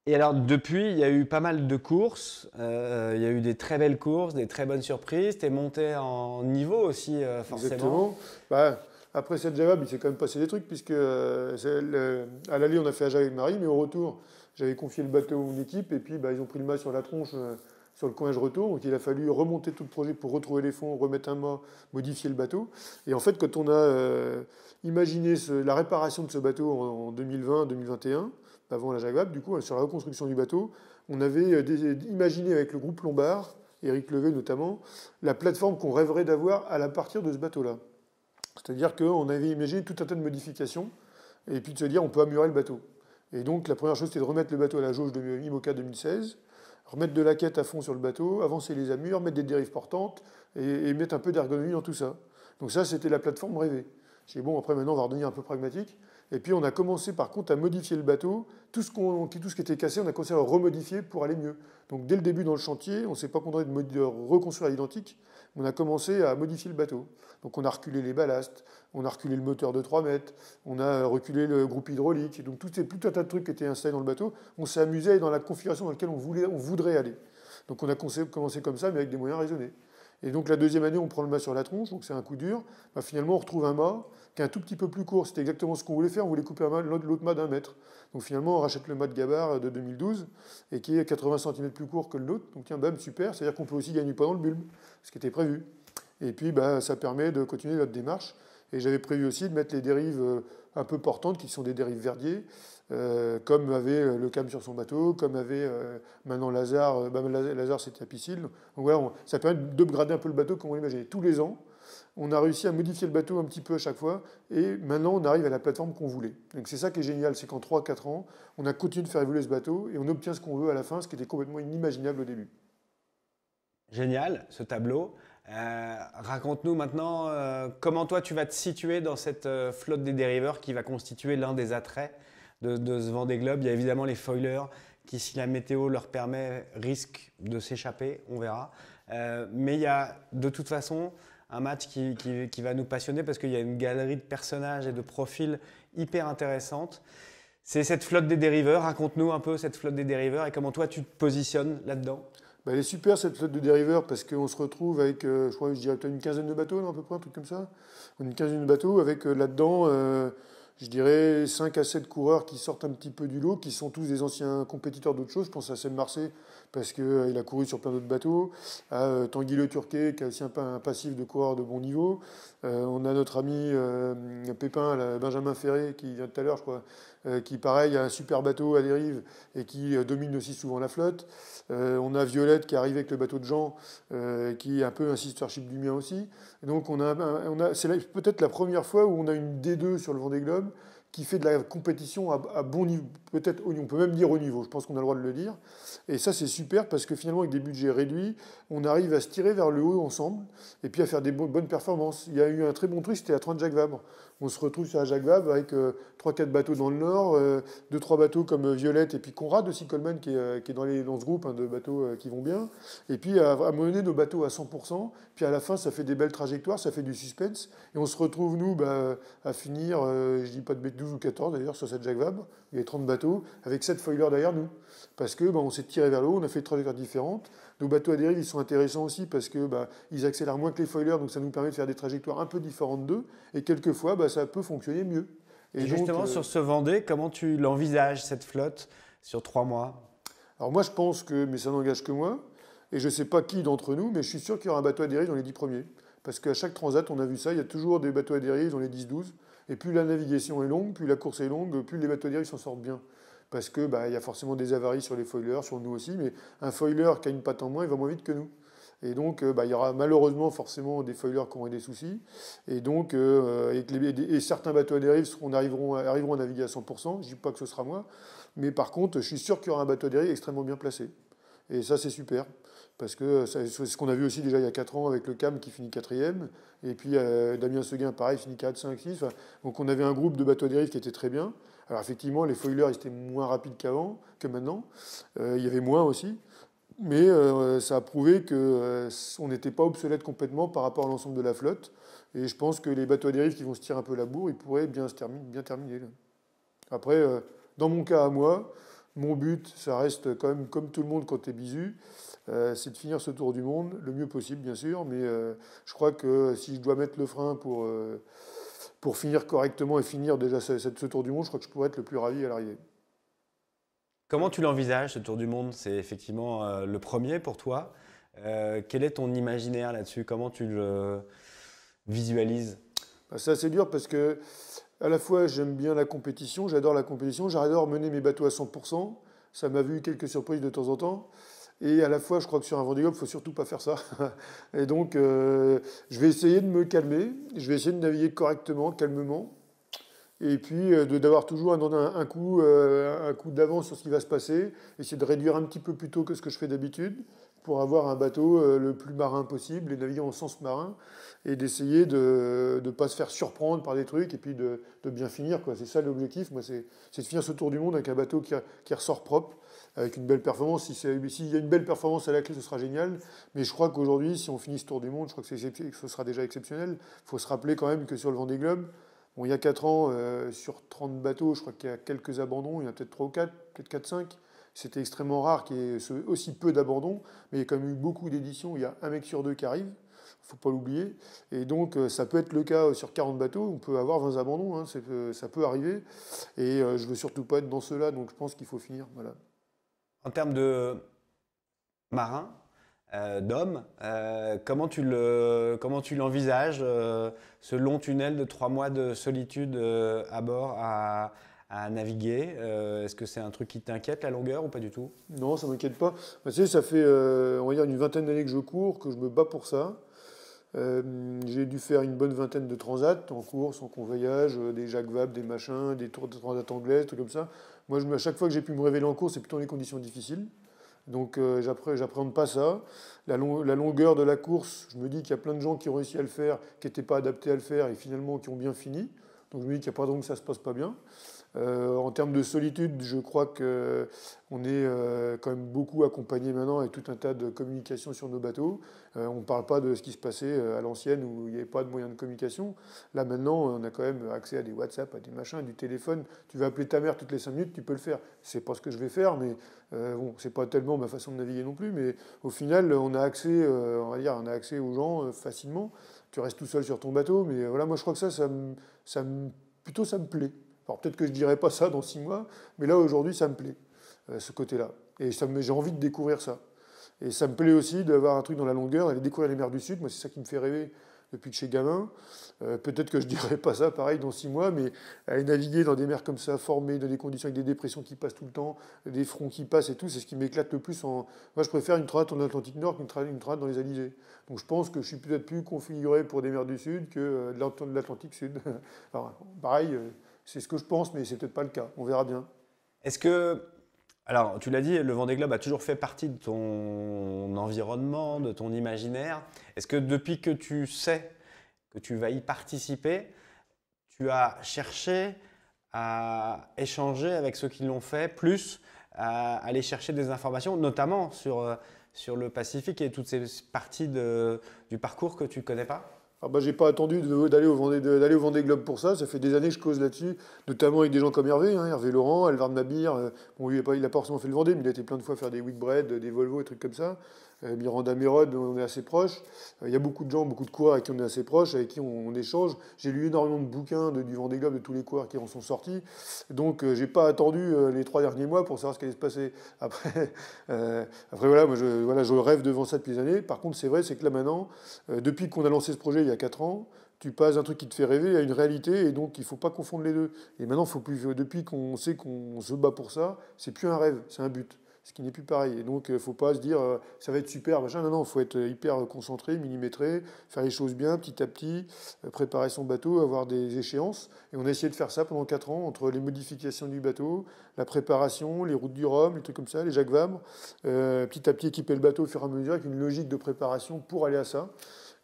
A: Et alors depuis, il y a eu pas mal de courses, euh, il y a eu des très belles
B: courses, des très bonnes surprises, tu es monté en niveau aussi euh, forcément. Exactement. Bah, après cette Java, il s'est quand même passé des trucs puisque euh, à l'aller on a fait Java avec Marie, mais au retour j'avais confié le bateau à mon équipe et puis bah, ils ont pris le mât sur la tronche sur le coin, de retour, donc il a fallu remonter tout le projet pour retrouver les fonds, remettre un mât, modifier le bateau. Et en fait quand on a imaginé la réparation de ce bateau en 2020-2021, avant la Jaguar, du coup, sur la reconstruction du bateau, on avait euh, euh, imaginé avec le groupe Lombard, Eric Levé notamment, la plateforme qu'on rêverait d'avoir à la partir de ce bateau-là. C'est-à-dire qu'on avait imaginé tout un tas de modifications, et puis de se dire on peut amurer le bateau. Et donc la première chose, c'était de remettre le bateau à la jauge de Mimoca 2016, remettre de la quête à fond sur le bateau, avancer les amures, mettre des dérives portantes, et, mettre un peu d'ergonomie dans tout ça. Donc ça, c'était la plateforme rêvée. J'ai bon, après maintenant, on va redevenir un peu pragmatique. Et puis on a commencé par contre à modifier le bateau. Tout ce, qui était cassé, on a commencé à le remodifier pour aller mieux. Donc dès le début dans le chantier, on ne s'est pas contenté de, reconstruire à l'identique, on a commencé à modifier le bateau. Donc on a reculé les ballasts, on a reculé le moteur de 3 mètres, on a reculé le groupe hydraulique. Donc tout, tout un tas de trucs qui étaient installés dans le bateau, on s'est amusé dans la configuration dans laquelle on, voulait, on voudrait aller. Donc on a commencé comme ça, mais avec des moyens raisonnés. Et donc la deuxième année, on prend le mât sur la tronche, donc c'est un coup dur. Bah, finalement, on retrouve un mât qui est un tout petit peu plus court. C'était exactement ce qu'on voulait faire. On voulait couper l'autre mât d'un mètre. Donc finalement, on rachète le mât de gabar euh, de 2012 et qui est 80 cm plus court que l'autre. Donc tiens, bam, super. C'est-à-dire qu'on peut aussi gagner poids dans le bulbe, ce qui était prévu. Et puis, bah, ça permet de continuer notre démarche. Et j'avais prévu aussi de mettre les dérives euh, un peu portantes, qui sont des dérives verdiers, euh, comme avait euh, le CAM sur son bateau, comme avait euh, maintenant Lazare, bah, Lazare c'était à Piscine, Donc voilà, ça permet d'upgrader un peu le bateau comme on l'imaginait. Tous les ans, on a réussi à modifier le bateau un petit peu à chaque fois, et maintenant on arrive à la plateforme qu'on voulait. Donc c'est ça qui est génial, c'est qu'en 3-4 ans, on a continué de faire évoluer ce bateau, et on obtient ce qu'on veut à la fin, ce qui était complètement inimaginable au début.
A: Génial, ce tableau. Raconte-nous maintenant comment toi tu vas te situer dans cette flotte des dériveurs qui va constituer l'un des attraits de, de ce Vendée Globe. Il y a évidemment les foilers qui, si la météo leur permet, risquent de s'échapper, on verra. Euh, mais il y a de toute façon un match qui, va nous passionner parce qu'il y a une galerie de personnages et de profils hyper intéressantes. C'est cette flotte des dériveurs. Raconte-nous un peu cette flotte des dériveurs et comment toi tu te
B: positionnes là-dedans. Bah, elle est super cette flotte de dériveurs parce qu'on se retrouve avec, euh, je crois, je dirais une quinzaine de bateaux, un peu près, un truc comme ça. Une quinzaine de bateaux avec euh, là-dedans je dirais, 5 à 7 coureurs qui sortent un petit peu du lot, qui sont tous des anciens compétiteurs d'autres choses. Je pense à Sam Marseille, parce qu'il euh, a couru sur plein d'autres bateaux, à euh, Tanguy Le Turquet, qui a aussi un, passif de coureur de bon niveau. Euh, on a notre ami Pépin, Benjamin Ferré, qui vient tout à l'heure, je crois, euh, qui, pareil, a un super bateau à dérive et qui euh, domine aussi souvent la flotte. Euh, on a Violette qui arrive avec le bateau de Jean, qui est un peu un sister ship du mien aussi. donc, on a, c'est peut-être la première fois où on a une D2 sur le vent des globes qui fait de la compétition à, bon niveau, peut-être on peut même dire au niveau, je pense qu'on a le droit de le dire. Et ça c'est super parce que finalement avec des budgets réduits, on arrive à se tirer vers le haut ensemble et puis à faire des bonnes performances. Il y a eu un très bon truc, c'était à 30 Jacques Vabre on se retrouve sur la Jacques Vabre avec 3-4 euh, bateaux dans le Nord, 2-3 euh, bateaux comme euh, Violette et puis Conrad de Coleman qui est, dans, les, dans ce groupe hein, de bateaux qui vont bien. Et puis à, à mener nos bateaux à 100%, puis à la fin ça fait des belles trajectoires, ça fait du suspense. Et on se retrouve, nous, bah, à finir, je dis pas de 12 ou 14 d'ailleurs, sur cette Jacques Vabre, il y a 30 bateaux, avec 7 foilers derrière nous. Parce que bah, on s'est tiré vers le haut, on a fait des trajectoires différentes. Nos bateaux à dérive, ils sont intéressants aussi parce que bah, accélèrent moins que les foilers, donc ça nous permet de faire des trajectoires un peu différentes d'eux. Et quelquefois, bah, ça peut fonctionner mieux. Et, justement, euh, sur ce Vendée, comment tu l'envisages, cette flotte, sur trois mois Alors moi, je pense que, mais ça n'engage que moi, et je ne sais pas qui d'entre nous, mais je suis sûr qu'il y aura un bateau à dérive dans les dix premiers. Parce qu'à chaque transat, on a vu ça, il y a toujours des bateaux à dérive dans les 10-12. Et plus la navigation est longue, plus la course est longue, plus les bateaux à dérive s'en sortent bien parce que bah, y a forcément des avaries sur les foilers, sur nous aussi, mais un foiler qui a une patte en moins, il va moins vite que nous. Et donc, euh, bah, il y aura malheureusement forcément des foilers qui auront des soucis. Et donc, euh, certains bateaux à dérive seront, arriveront, à naviguer à 100%. Je ne dis pas que ce sera moi. Mais par contre, je suis sûr qu'il y aura un bateau à dérive extrêmement bien placé. Et ça, c'est super. Parce que c'est ce qu'on a vu aussi déjà il y a 4 ans avec le CAM qui finit 4 Et puis euh, Damien Seguin, pareil, finit 4, 5, 6. donc on avait un groupe de bateaux à dérive qui était très bien. Alors effectivement, les foilers étaient moins rapides qu'avant, que maintenant. Euh, il y avait moins aussi. Mais euh, ça a prouvé qu'on euh, on n'était pas obsolète complètement par rapport à l'ensemble de la flotte. Et je pense que les bateaux à dérive qui vont se tirer un peu la bourre, ils pourraient bien, se terminer, bien terminer. Après, dans mon cas à moi, mon but, ça reste quand même comme tout le monde quand t'es bisu, c'est de finir ce tour du monde le mieux possible, bien sûr. Mais je crois que si je dois mettre le frein pour pour finir correctement et finir déjà ce, tour du monde, je crois que je pourrais être le plus ravi à l'arrivée.
A: Comment tu l'envisages, ce tour du monde C'est effectivement euh, le premier pour toi. Euh,
B: quel est ton imaginaire là-dessus Comment tu le visualises ça bah, C'est assez dur parce que, à la fois, j'aime bien la compétition, j'adore la compétition, j'adore mener mes bateaux à 100%. Ça m'a vu quelques surprises de temps en temps. Et à la fois, je crois que sur un Vendée-Globe, il faut surtout pas faire ça. Et donc, euh, je vais essayer de me calmer. Je vais essayer de naviguer correctement, calmement. Et puis, euh, d'avoir toujours euh, un, coup, d'avance sur ce qui va se passer. Essayer de réduire un petit peu plus tôt que ce que je fais d'habitude pour avoir un bateau le plus marin possible et naviguer en sens marin et d'essayer de ne pas se faire surprendre par des trucs et puis de, bien finir. C'est ça l'objectif. Moi, c'est de finir ce tour du monde avec un bateau qui ressort propre avec une belle performance. S'il il y a une belle performance à la clé, ce sera génial. Mais je crois qu'aujourd'hui, si on finit ce Tour du Monde, je crois que ce sera déjà exceptionnel. Il faut se rappeler quand même que sur le Vendée Globe, bon, il y a 4 ans, euh, sur 30 bateaux, je crois qu'il y a quelques abandons. Il y en a peut-être 3 ou 4, peut-être 4-5. C'était extrêmement rare qu'il y ait aussi peu d'abandons. Mais il y a quand même eu beaucoup d'éditions. Il y a un mec sur deux qui arrive faut pas l'oublier. Et donc, euh, ça peut être le cas sur 40 bateaux, on peut avoir 20 abandons, hein, euh, ça peut arriver. Et je veux surtout pas être dans cela, donc je pense qu'il faut finir. Voilà en termes de marin, euh, d'homme,
A: euh, comment tu le l'envisages euh, ce long tunnel de trois mois de solitude à bord à, naviguer Est-ce que c'est un truc qui t'inquiète la longueur ou pas du tout
B: Non, ça m'inquiète pas. Bah, tu ça fait on va dire une vingtaine d'années que je cours, que je me bats pour ça. j'ai dû faire une bonne vingtaine de transats en course, en convoyage, des Jacques Vab, des machins, des tours de transat anglais, tout comme ça. Moi, à chaque fois que j'ai pu me révéler en course, c'est plutôt dans les conditions difficiles. Donc, euh, je j'appréhende pas ça. La, longueur de la course, je me dis qu'il y a plein de gens qui ont réussi à le faire, qui n'étaient pas adaptés à le faire et finalement qui ont bien fini. Donc, je me dis qu'il n'y a pas de que ça ne se passe pas bien. Euh, en termes de solitude, je crois que euh, on est euh, quand même beaucoup accompagné maintenant avec tout un tas de communications sur nos bateaux. on ne parle pas de ce qui se passait à l'ancienne où il n'y avait pas de moyens de communication. Là maintenant, on a quand même accès à des WhatsApp, à des machins, à du téléphone. Tu vas appeler ta mère toutes les 5 minutes, tu peux le faire. C'est pas ce que je vais faire, mais bon, c'est pas tellement ma façon de naviguer non plus. Mais au final, on a accès, on va dire, on a accès aux gens facilement. Tu restes tout seul sur ton bateau, mais voilà, moi je crois que ça, plutôt ça me plaît. Alors peut-être que je ne dirai pas ça dans six mois, mais là aujourd'hui ça me plaît, euh, ce côté-là. Et ça me, j'ai envie de découvrir ça. Et ça me plaît aussi d'avoir un truc dans la longueur, d'aller découvrir les mers du Sud. Moi, c'est ça qui me fait rêver depuis que chez gamin. Euh, peut-être que je dirais pas ça pareil dans six mois, mais aller naviguer dans des mers comme ça, formées, dans des conditions avec des dépressions qui passent tout le temps, des fronts qui passent et tout, c'est ce qui m'éclate le plus. En... Moi, je préfère une traite en Atlantique Nord qu'une traite, une dans les Alizés. Donc je pense que je suis peut-être plus configuré pour des mers du Sud que euh, de l'Atlantique Sud. pareil. C'est ce que je pense, mais n'est peut-être pas le cas. On verra bien. Est-ce que
A: alors, tu l'as dit, le Vendée Globe a toujours fait partie de ton environnement, de ton imaginaire. Est-ce que depuis que tu sais que tu vas y participer, tu as cherché à échanger avec ceux qui l'ont fait, plus à aller chercher des informations, notamment sur, euh, sur le Pacifique et toutes ces parties
B: du parcours que tu ne connais pas alors ah bah, j'ai pas attendu d'aller au, Vendée, d'aller au Vendée Globe pour ça, ça fait des années que je cause là-dessus, notamment avec des gens comme Hervé, hein, Hervé Laurent, Alvar Nabir, euh, bon, lui, il a pas, forcément fait le Vendée, mais il a été plein de fois faire des bread, des Volvo, des trucs comme ça. Euh, Miranda Mérode, on est assez proche. Euh, il y a beaucoup de gens, beaucoup de coureurs avec qui on est assez proche, avec qui on, échange. J'ai lu énormément de bouquins de, du Vendée Globe, de tous les coureurs qui en sont sortis. Donc, euh, j'ai pas attendu les trois derniers mois pour savoir ce qui allait se passer. Après, après voilà, je, rêve devant ça depuis années. Par contre, c'est vrai, c'est que là maintenant, depuis qu'on a lancé ce projet il y a quatre ans, tu passes un truc qui te fait rêver à une réalité, et donc il ne faut pas confondre les deux. Et maintenant, faut plus, depuis qu'on sait qu'on se bat pour ça, c'est plus un rêve, c'est un but ce qui n'est plus pareil. Et donc, il euh, ne faut pas se dire euh, ça va être super, machin. Non, non, il faut être euh, hyper concentré, millimétré, faire les choses bien, petit à petit, préparer son bateau, avoir des échéances. Et on a essayé de faire ça pendant 4 ans, entre les modifications du bateau, la préparation, les routes du Rhum, les trucs comme ça, les Jacques Vabre. petit à petit, équiper le bateau au fur et à mesure avec une logique de préparation pour aller à ça.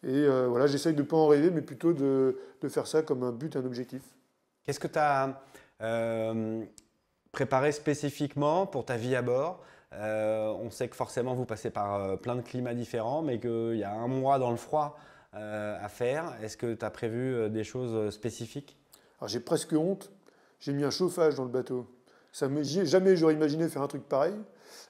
B: Et voilà, j'essaye de ne pas en rêver, mais plutôt de, de, faire ça comme un but, un objectif. Qu'est-ce que tu as.
A: Euh
B: préparé spécifiquement
A: pour ta vie à bord. Euh, on sait que forcément vous passez par euh, plein de climats différents, mais qu'il y a un mois dans le froid euh, à faire. Est-ce que tu as prévu des choses spécifiques
B: Alors j'ai presque honte. J'ai mis un chauffage dans le bateau. Ça jamais j'aurais imaginé faire un truc pareil.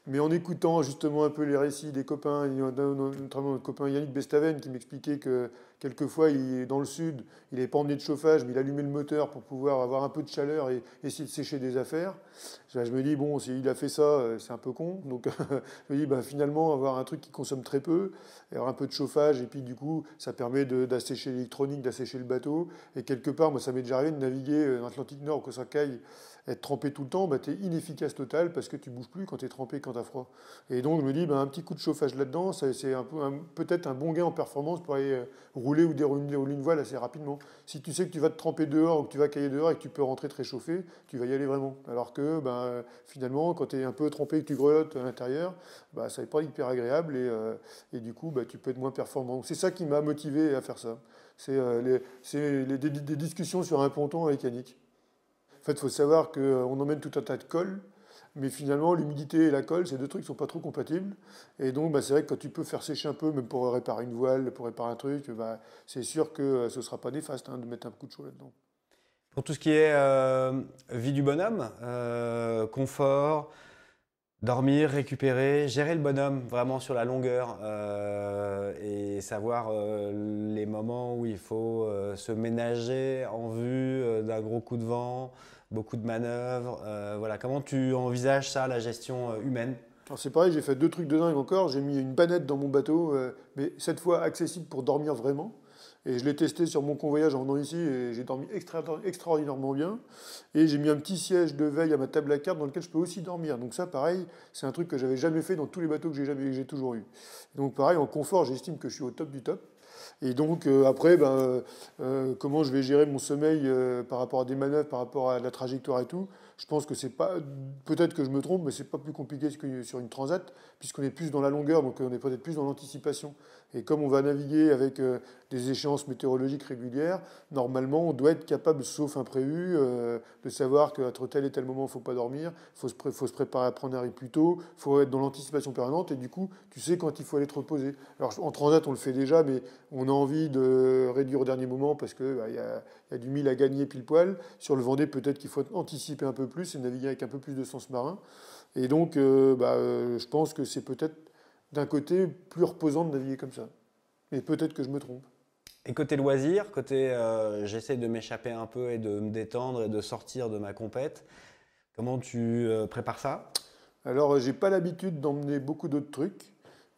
B: Mais en écoutant justement un peu les récits des copains, notamment notre copain Yannick Bestaven qui m'expliquait que Quelquefois, il, dans le sud, il n'est pas emmené de chauffage, mais il allumait le moteur pour pouvoir avoir un peu de chaleur et, essayer de sécher des affaires. je me dis, bon, s'il a fait ça, euh, c'est un peu con. Donc, je me dis, bah, finalement, avoir un truc qui consomme très peu, avoir un peu de chauffage, et puis du coup, ça permet d'assécher l'électronique, d'assécher le bateau. Et quelque part, moi, ça m'est déjà arrivé de naviguer en euh, Atlantique Nord au caille. Être trempé tout le temps, bah, tu es inefficace total parce que tu bouges plus quand tu es trempé, quand tu as froid. Et donc, je me dis, bah, un petit coup de chauffage là-dedans, c'est peut-être un bon gain en performance pour aller euh, rouler ou dérouler une voile assez rapidement. Si tu sais que tu vas te tremper dehors ou que tu vas cailler dehors et que tu peux rentrer très chauffé, tu vas y aller vraiment. Alors que ben finalement, quand tu es un peu trempé et que tu grelottes à l'intérieur, bah, ça n'est pas hyper agréable et, euh, et du coup, bah, tu peux être moins performant. C'est ça qui m'a motivé à faire ça. C'est euh, les, des, des discussions sur un ponton avec Yannick fait, il faut savoir qu'on euh, emmène tout un tas de colle, mais finalement, l'humidité et la colle, ces deux trucs ne sont pas trop compatibles. Et donc, bah, c'est vrai que quand tu peux faire sécher un peu, même pour réparer une voile, pour réparer un truc, bah, c'est sûr que euh, ce ne sera pas néfaste hein, de mettre un coup de chaud là-dedans.
A: Pour tout ce qui est euh, vie du bonhomme, confort, dormir, récupérer, gérer le bonhomme vraiment sur la longueur et savoir les moments où il faut se ménager en vue d'un gros coup de vent, beaucoup de manœuvres. Euh, voilà, comment tu envisages ça, la
B: gestion euh, humaine c'est pareil, j'ai fait deux trucs de dingue encore. J'ai mis une panette dans mon bateau, euh, mais cette fois accessible pour dormir vraiment. Et je l'ai testé sur mon convoyage en venant ici et j'ai dormi extraordinairement bien. Et j'ai mis un petit siège de veille à ma table à cartes dans lequel je peux aussi dormir. Donc ça, pareil, c'est un truc que j'avais jamais fait dans tous les bateaux que j'ai jamais, j'ai toujours eu. Donc pareil, en confort, j'estime que je suis au top du top. Et donc euh, après, ben, euh, comment je vais gérer mon sommeil euh, par rapport à des manœuvres, par rapport à la trajectoire et tout je pense que c'est pas. Peut-être que je me trompe, mais c'est pas plus compliqué que sur une transat, puisqu'on est plus dans la longueur, donc on est peut-être plus dans l'anticipation. Et comme on va naviguer avec euh, des échéances météorologiques régulières, normalement, on doit être capable, sauf imprévu, euh, de savoir qu'entre tel et tel moment, il ne faut pas dormir, il faut, se préparer à prendre un riz plus tôt, il faut être dans l'anticipation permanente, et du coup, tu sais quand il faut aller te reposer. Alors, en transat, on le fait déjà, mais on a envie de réduire au dernier moment parce qu'il bah, y, a, du mille à gagner pile poil. Sur le Vendée, peut-être qu'il faut anticiper un peu plus et naviguer avec un peu plus de sens marin. Et donc, euh, bah, je pense que c'est peut-être d'un côté plus reposant de naviguer comme ça. Mais peut-être que je me trompe.
A: Et côté loisir, côté euh, j'essaie de m'échapper un peu et de me détendre et de sortir de ma compète, comment tu euh, prépares ça
B: Alors, n'ai euh, pas l'habitude d'emmener beaucoup d'autres trucs.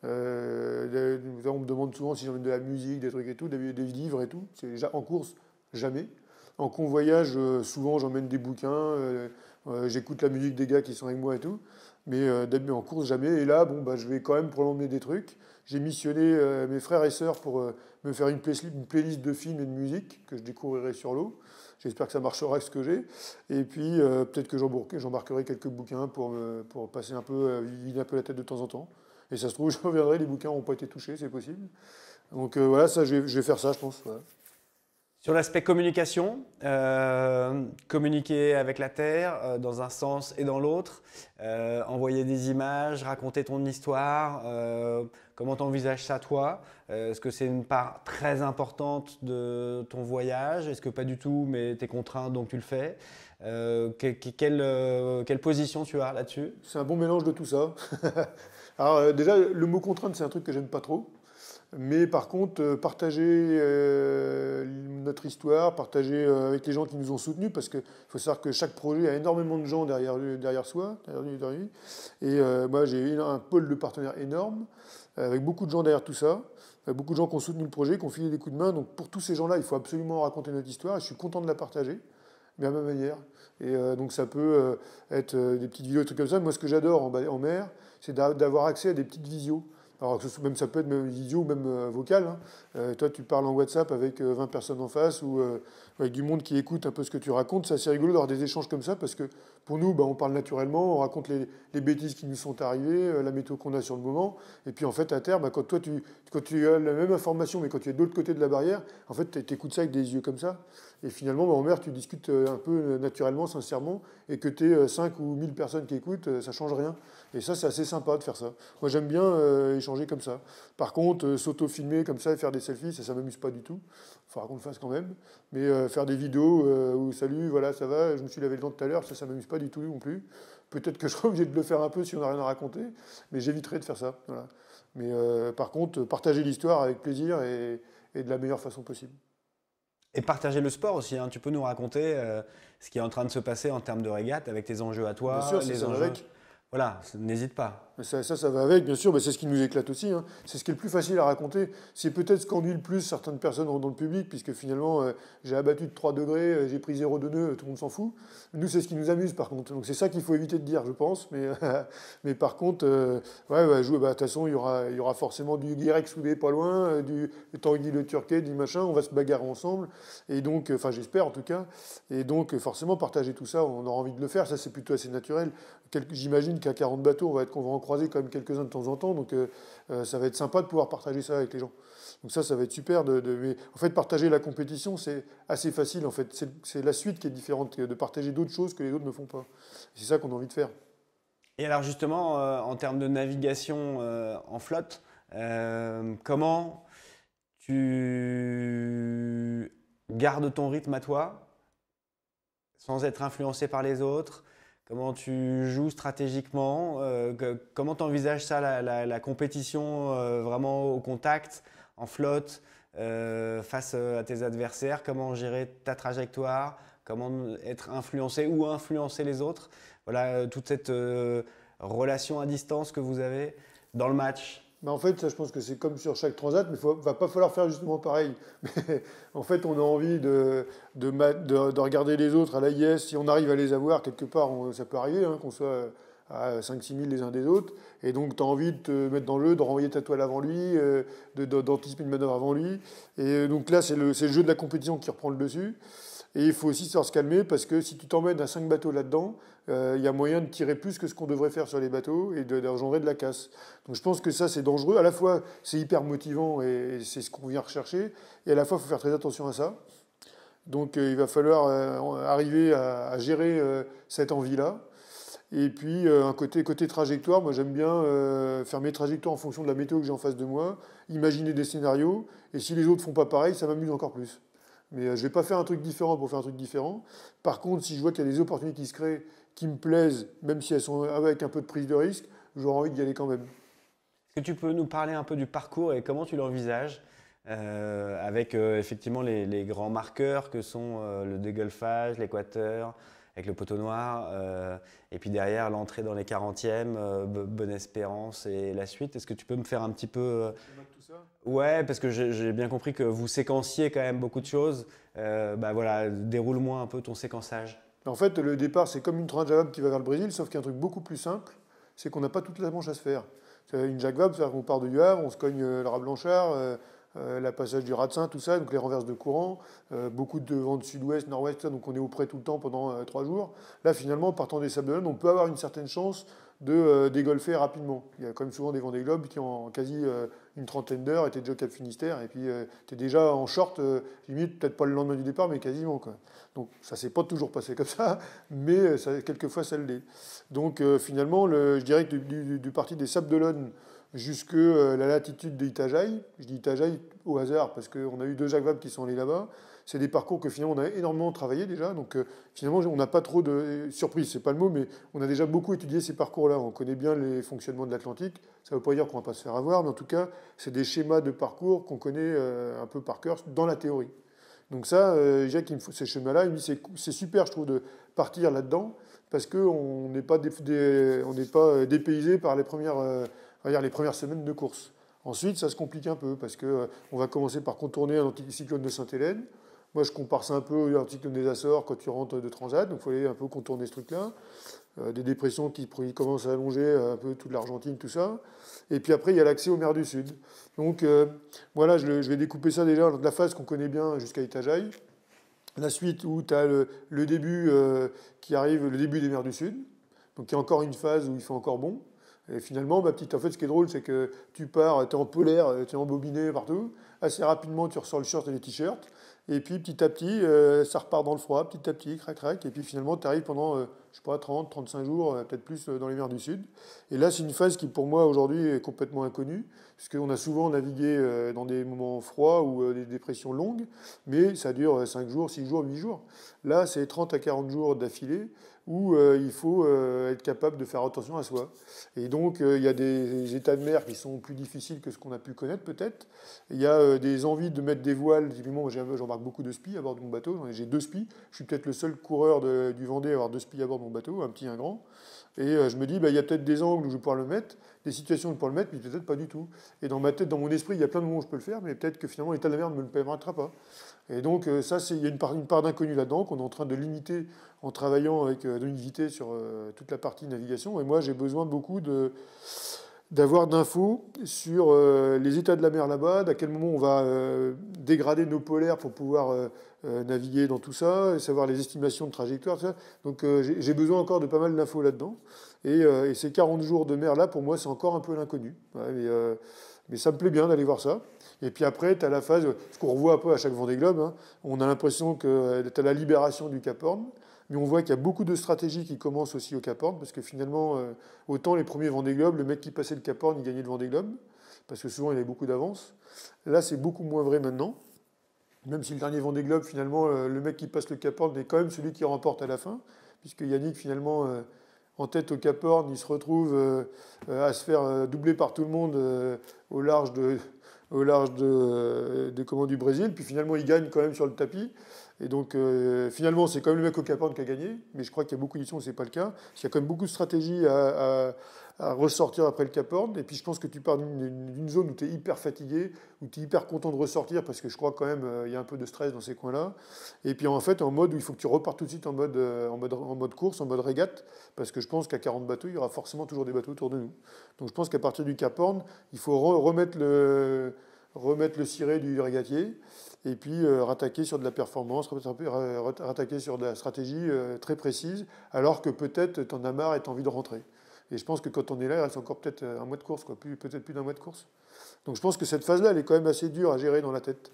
B: on me demande souvent si j'emmène de la musique, des trucs et tout, des, livres et tout. C'est déjà en course, jamais. En convoyage, souvent j'emmène des bouquins, j'écoute la musique des gars qui sont avec moi et tout mais euh, en course, jamais. Et là, bon, bah, je vais quand même prolonger l'emmener des trucs. J'ai missionné euh, mes frères et sœurs pour euh, me faire une, une, playlist de films et de musique que je découvrirai sur l'eau. J'espère que ça marchera avec ce que j'ai. Et puis, euh, peut-être que j'embarquerai quelques bouquins pour, pour passer un peu, vider un peu la tête de temps en temps. Et ça se trouve, je reviendrai, les bouquins n'ont pas été touchés, c'est possible. Donc voilà, ça, je vais, faire ça, je pense.
A: Sur l'aspect communication, euh, communiquer avec la Terre euh, dans un sens et dans l'autre, euh, envoyer des images, raconter ton histoire, comment tu envisages ça toi Est-ce que c'est une part très importante de ton voyage Est-ce que pas du tout, mais tu es contraint donc tu le fais quelle, quelle position tu as là-dessus C'est
B: un bon mélange de tout ça. Alors déjà, le mot contrainte, c'est un truc que j'aime pas trop. Mais par contre, euh, partager euh, notre histoire, partager euh, avec les gens qui nous ont soutenus, parce qu'il faut savoir que chaque projet a énormément de gens derrière, derrière soi, derrière, lui. Et moi, j'ai eu un pôle de partenaires énorme, avec beaucoup de gens derrière tout ça, beaucoup de gens qui ont soutenu le projet, qui ont filé des coups de main. Donc pour tous ces gens-là, il faut absolument raconter notre histoire, et je suis content de la partager mais à ma manière. Et donc ça peut être des petites vidéos, des trucs comme ça. Moi, ce que j'adore en, en, mer, c'est d'avoir accès à des petites visios. Alors, même ça peut être même idiot, même euh, vocal. Hein. Euh, toi, tu parles en WhatsApp avec 20 euh, personnes en face ou, avec du monde qui écoute un peu ce que tu racontes. C'est assez rigolo d'avoir des échanges comme ça parce que pour nous, bah, on parle naturellement, on raconte les, les, bêtises qui nous sont arrivées, euh, la météo qu'on a sur le moment. Et puis en fait, à terme, bah, quand toi, tu, tu as la même information, mais quand tu es de l'autre côté de la barrière, en fait, tu écoutes ça avec des yeux comme ça. Et finalement, en bah, mer, tu discutes euh, un peu euh, naturellement, sincèrement. Et que tu es 5 ou 1000 personnes qui écoutent, ça change rien. Et ça, c'est assez sympa de faire ça. Moi, j'aime bien échanger comme ça. Par contre, s’autofilmer s'auto-filmer comme ça et faire des selfies, ça ne m'amuse pas du tout. Il faudra qu'on le fasse quand même. Mais euh, faire des vidéos euh, où salut, voilà, ça va, je me suis lavé le dent tout à l'heure, ça, ça m'amuse pas du tout non plus. Peut-être que je serai obligé de le faire un peu si on n'a rien à raconter, mais j'éviterai de faire ça. Mais euh, par contre, partager l'histoire avec plaisir et, de la meilleure façon possible. Et partager le sport aussi. Hein. Tu peux nous
A: raconter ce qui est en train de se passer en termes de régate avec tes enjeux à toi. Bien les enjeux.
B: Voilà, n'hésite pas ça, ça, va avec, bien sûr, mais c'est ce qui nous éclate aussi. Hein. C'est ce qui est le plus facile à raconter. C'est peut-être ce qu'ennuie le plus certaines personnes dans le public, puisque finalement, euh, j'ai abattu de 3 degrés, euh, j'ai pris 0 de nœud, tout le monde s'en fout. Nous, c'est ce qui nous amuse, par contre. Donc c'est ça qu'il faut éviter de dire, je pense. Mais, mais par contre, euh, bah, de toute façon, il y aura, y aura forcément du Guirec soudé pas loin, du Tanguy le Turquet, du machin, on va se bagarrer ensemble. Et donc, enfin, j'espère en tout cas. Et donc, forcément, partager tout ça, on aura envie de le faire. Ça, c'est plutôt assez naturel. J'imagine qu'à 40 bateaux, on va être qu'on croiser quand même quelques-uns de temps en temps, donc euh, euh, ça va être sympa de pouvoir partager ça avec les gens. Donc ça, ça va être super. De, en fait, partager la compétition, c'est assez facile. En fait, c'est la suite qui est différente, de partager d'autres choses que les autres ne font pas. C'est ça qu'on a envie de faire.
A: Et alors justement, euh, en termes de navigation en flotte, comment tu gardes ton rythme à toi sans être influencé par les autres comment tu joues stratégiquement, euh, comment tu envisages ça, la, compétition euh, vraiment au contact, en flotte, euh, face à tes adversaires, comment gérer ta trajectoire, comment être influencé ou influencer les autres. Voilà toute cette
B: relation à distance que vous avez dans le match en fait, ça, je pense que c'est comme sur chaque transat, mais il va pas falloir faire justement pareil. en fait, on a envie de, de, de, regarder les autres à l'AIS. Si on arrive à les avoir, quelque part, ça peut arriver hein, qu'on soit à 5-6 000 les uns des autres. Et donc, tu as envie de te mettre dans le jeu, de renvoyer ta toile avant lui, euh, d'anticiper une manœuvre avant lui. Et donc là, c'est le, le, jeu de la compétition qui reprend le dessus. Et il faut aussi savoir se calmer parce que si tu t'emmènes à 5 bateaux là-dedans, euh, il y a moyen de tirer plus que ce qu'on devrait faire sur les bateaux et d'engendrer de, de, la casse. Donc je pense que ça, c'est dangereux. À la fois, c'est hyper motivant et, c'est ce qu'on vient rechercher. Et à la fois, il faut faire très attention à ça. Donc euh, il va falloir euh, arriver à, gérer cette envie-là. Et puis, un côté, côté trajectoire, moi j'aime bien faire mes trajectoires en fonction de la météo que j'ai en face de moi, imaginer des scénarios, et si les autres font pas pareil, ça m'amuse encore plus. Mais euh, je ne vais pas faire un truc différent pour faire un truc différent. Par contre, si je vois qu'il y a des opportunités qui se créent, qui me plaisent, même si elles sont avec un peu de prise de risque, j'aurai envie d'y aller quand même. Est-ce
A: que tu peux nous parler un peu du parcours et comment tu l'envisages euh, avec euh, effectivement les, grands marqueurs que sont le dégolfage, l'équateur, avec le poteau noir. Euh, et puis derrière, l'entrée dans les 40e, euh, Bonne Espérance et la suite. Est-ce que tu peux me faire un petit peu. Euh, ouais, parce que j'ai bien compris que vous séquenciez quand même beaucoup de choses. bah voilà, déroule-moi un peu
B: ton séquençage. En fait, le départ, c'est comme une Jaguar qui va vers le Brésil, sauf qu'il y a un truc beaucoup plus simple c'est qu'on n'a pas toute la manche à se faire. Une Jacques c'est-à-dire qu'on part de Havre, on se cogne Lara Blanchard. Euh, la passage du Ratsin, tout ça, donc les renverses de courant, euh, beaucoup de vent de sud-ouest, nord-ouest, donc on est auprès tout le temps pendant euh, trois jours. Là, finalement, partant des Sables-d'Olonne, on peut avoir une certaine chance de dégolfer rapidement. Il y a quand même souvent des vents des globes qui ont quasi une trentaine d'heures, étaient déjà Cap Finistère, et puis tu es déjà en short, limite, peut-être pas le lendemain du départ, mais quasiment. Quoi. Donc ça s'est pas toujours passé comme ça, mais quelquefois ça l'est. Donc finalement, je dirais que du, parti des Sables-d'Olonne, jusque euh, la latitude de itajaï Je dis Itajaï au hasard parce qu'on a eu deux Jacques qui sont allés là-bas. C'est des parcours que finalement on a énormément travaillé déjà. Donc euh, finalement on n'a pas trop de euh, surprise, c'est pas le mot, mais on a déjà beaucoup étudié ces parcours-là. On connaît bien les fonctionnements de l'Atlantique. Ça ne veut pas dire qu'on va pas se faire avoir, mais en tout cas c'est des schémas de parcours qu'on connaît un peu par cœur dans la théorie. Donc ça, Jacques, ces chemins-là. Il me dit c'est super, je trouve, de partir là-dedans parce qu'on n'est pas, pas dépaysé par les premières c'est-à-dire les premières semaines de course. Ensuite, ça se complique un peu parce que euh, on va commencer par contourner un anticyclone de Sainte-Hélène. Moi, je compare ça un peu à l'anticyclone des Açores quand tu rentres de Transat, donc il faut aller un peu contourner ce truc-là. Euh, des dépressions qui, commencent à allonger euh, un peu toute l'Argentine, tout ça. Et puis après, il y a l'accès aux mers du Sud. Donc voilà, je, vais découper ça déjà de la phase qu'on connaît bien jusqu'à Itajaï. La suite où tu as le, début qui arrive, le début des mers du Sud, donc il y a encore une phase où il fait encore bon. Et finalement, bah, petit, en fait, ce qui est drôle, c'est que tu pars, tu es en polaire, euh, tu es embobiné partout. Assez rapidement, tu ressors le shirt et les t-shirts. Et puis, petit à petit, euh, ça repart dans le froid, petit à petit, crac, crac. Et puis, finalement, tu arrives pendant, euh, je sais pas, 30, 35 jours, peut-être plus, dans les mers du Sud. Et là, c'est une phase qui, pour moi, aujourd'hui, est complètement inconnue, Parce qu'on a souvent navigué dans des moments froids ou des dépressions longues, mais ça dure 5 jours, 6 jours, 8 jours. Là, c'est 30 à 40 jours d'affilée, où euh, il faut euh, être capable de faire attention à soi. Et donc, euh, il y a des états de mer qui sont plus difficiles que ce qu'on a pu connaître, peut-être. Il y a des envies de mettre des voiles. j'en j'embarque beaucoup de spies à bord de mon bateau. J'ai deux spies. Je suis peut-être le seul coureur du Vendée à avoir deux spies à bord de mon bateau, un petit et un grand. Et je me dis, bah, il y a peut-être des angles où je vais le mettre, des situations où je peux le mettre, mais peut-être pas du tout. Et dans ma tête, dans mon esprit, il y a plein de moments où je peux le faire, mais peut-être que finalement, l'état de la mer ne me le permettra pas. Et donc, euh, ça, il y a une part, d'inconnu là-dedans qu'on est en train de limiter en travaillant avec euh, Dominique sur euh, toute la partie navigation. Et moi, j'ai besoin beaucoup de d'avoir d'infos sur les états de la mer là-bas, d'à quel moment on va dégrader nos polaires pour pouvoir naviguer dans tout ça, et savoir les estimations de trajectoire, Donc j'ai besoin encore de pas mal d'infos là-dedans. Et, ces 40 jours de mer là, pour moi, c'est encore un peu l'inconnu. mais, ça me plaît bien d'aller voir ça. Et puis après, tu as la phase, ce qu'on revoit un peu à chaque Vendée Globe, hein, on a l'impression que euh, tu as la libération du Cap Horn, mais on voit qu'il y a beaucoup de stratégies qui commencent aussi au Cap Horn, parce que finalement, euh, autant les premiers Vendée Globe, le mec qui passait le Cap Horn, il gagnait le Vendée Globe, parce que souvent il avait beaucoup d'avance. Là, c'est beaucoup moins vrai maintenant, même si le dernier Vendée Globe, finalement, euh, le mec qui passe le Cap Horn est quand même celui qui remporte à la fin, puisque Yannick, finalement, en tête au Cap Horn, il se retrouve à se faire doubler par tout le monde au large de, au large de, de du Brésil. Puis finalement, il gagne quand même sur le tapis. Et donc, euh, finalement, c'est quand même le mec au Caporne qui a gagné. Mais je crois qu'il y a beaucoup d'éditions où ce n'est pas le cas. il y a quand même beaucoup de stratégies à à ressortir après le Cap Horn. Et puis je pense que tu pars d'une zone où tu es hyper fatigué, où tu es hyper content de ressortir parce que je crois quand même euh, il y a un peu de stress dans ces coins-là. Et puis en fait, en mode où il faut que tu repartes tout de suite en mode, euh, en mode, en mode course, en mode régate, parce que je pense qu'à 40 bateaux, il y aura forcément toujours des bateaux autour de nous. Donc je pense qu'à partir du Cap Horn, il faut remettre le remettre le ciré du régatier et puis euh, rattaquer sur de la performance, rattaquer sur de la stratégie très précise, alors que peut-être en as marre et as envie de rentrer. Et je pense que quand on est là, il reste encore peut-être euh, un mois de course, quoi, peut-être plus d'un mois de course. Donc je pense que cette phase-là, elle est quand même assez dure à gérer dans la tête.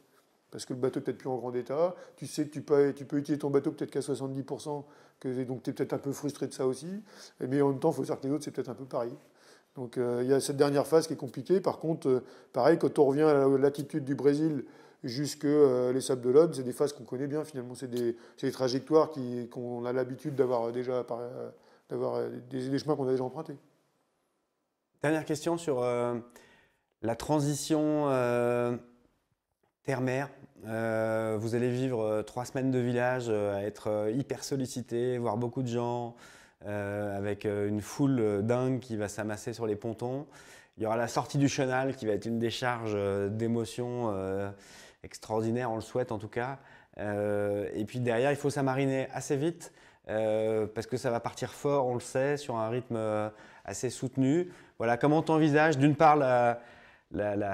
B: Parce que le bateau n'est peut-être plus en grand état. Tu sais que tu peux, tu peux utiliser ton bateau peut-être qu'à 70%, que, donc tu es peut-être un peu frustré de ça aussi. Mais en même temps, il faut savoir que les autres, c'est peut-être un peu pareil. Donc euh, il y a cette dernière phase qui est compliquée. Par contre, euh, pareil, quand on revient à l'attitude du Brésil jusque les Sables de l'Homme, c'est des phases qu'on connaît bien finalement. C'est des, des, trajectoires qu'on a l'habitude d'avoir déjà d'avoir euh, des, chemins qu'on a déjà empruntés.
A: Dernière question sur euh, la transition euh, terre-mer. vous allez vivre trois semaines de village à être hyper sollicité, voir beaucoup de gens, avec une foule dingue qui va s'amasser sur les pontons. Il y aura la sortie du chenal qui va être une décharge d'émotions extraordinaire, on le souhaite en tout cas. et puis derrière, il faut s'amariner assez vite euh, parce que ça va partir fort, on le sait, sur un rythme euh, assez soutenu. Voilà, comment t'envisages d'une part la,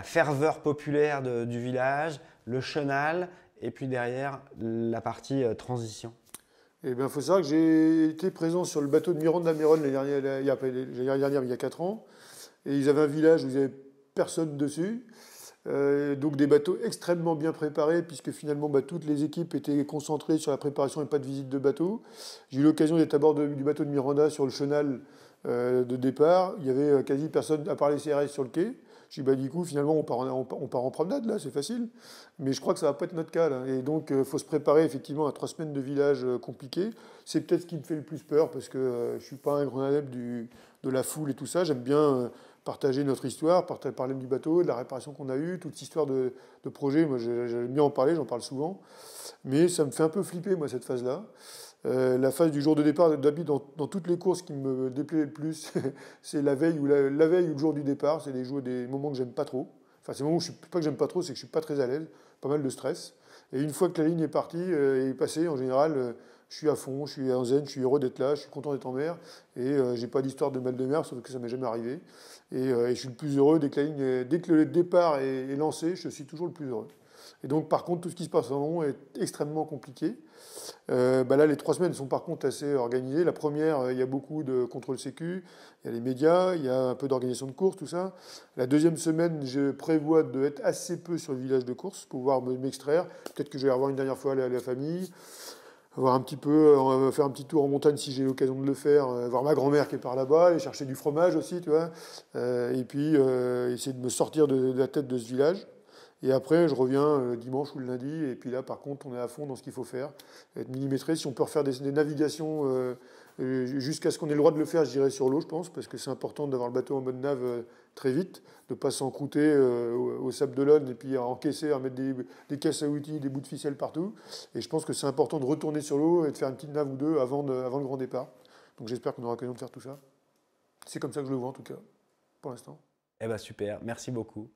A: ferveur populaire du village, le chenal, et puis derrière la partie euh, transition
B: eh bien, il faut savoir que j'ai été présent sur le bateau de la de l'année dernière, il y a 4 ans. Et ils avaient un village où il n'y avait personne dessus. Euh, donc des bateaux extrêmement bien préparés, puisque finalement bah, toutes les équipes étaient concentrées sur la préparation et pas de visite de bateau. J'ai eu l'occasion d'être à bord du bateau de Miranda sur le chenal euh, de départ. Il y avait euh, quasi personne à part les CRS sur le quai. Je dis, bah, du coup, finalement, on part, en, on part en promenade, là, c'est facile. Mais je crois que ça va pas être notre cas, là. Et donc, il faut se préparer, effectivement, à trois semaines de village compliqué. C'est peut-être ce qui me fait le plus peur, parce que je je suis pas un grand adepte du, de la foule et tout ça. J'aime bien partager notre histoire, parler du bateau, de la réparation qu'on a eue, toute cette histoire de, projet. Moi, j'aime bien en parler, j'en parle souvent. Mais ça me fait un peu flipper, moi, cette phase-là. Euh, la phase du jour de départ, d'habitude, dans, toutes les courses qui me déplaît le plus, c'est la veille ou la, veille ou le jour du départ. C'est des, jours, des moments que j'aime pas trop. Enfin, c'est moments où je suis pas que j'aime pas trop, c'est que je suis pas très à l'aise, pas mal de stress. Et une fois que la ligne est partie et euh, passée, en général, euh, je suis à fond, je suis en zen, je suis heureux d'être là, je suis content d'être en mer, et je euh, j'ai pas d'histoire de mal de mer, sauf que ça m'est jamais arrivé. Et, euh, je suis le plus heureux dès que, le départ est, lancé, je suis toujours le plus heureux. Et donc, par contre, tout ce qui se passe en rond est extrêmement compliqué. Euh, bah là, les trois semaines sont par contre assez organisées. La première, il y a beaucoup de contrôle sécu, il y a les médias, il y a un peu d'organisation de course, tout ça. La deuxième semaine, je prévois d'être assez peu sur le village de course pouvoir m'extraire. Peut-être que je vais revoir une dernière fois la famille voir un petit peu, euh, faire un petit tour en montagne si j'ai l'occasion de le faire, euh, voir ma grand-mère qui est par là-bas, aller chercher du fromage aussi, tu vois, euh, et puis essayer de me sortir de, la tête de ce village. Et après, je reviens dimanche ou le lundi, et puis là, par contre, on est à fond dans ce qu'il faut faire, être millimétré. Si on peut refaire des, navigations jusqu'à ce qu'on ait le droit de le faire, je dirais sur l'eau, je pense, parce que c'est important d'avoir le bateau en mode nave très vite, de ne pas s'encrouter euh, au sable de l'One et puis à encaisser, à mettre des, caisses à outils, des bouts de ficelle partout. Et je pense que c'est important de retourner sur l'eau et de faire une petite nave ou deux avant, le grand départ. Donc j'espère qu'on aura l'occasion de faire tout ça. C'est comme ça que je le vois en tout cas, pour l'instant.
A: Eh bien super, merci beaucoup.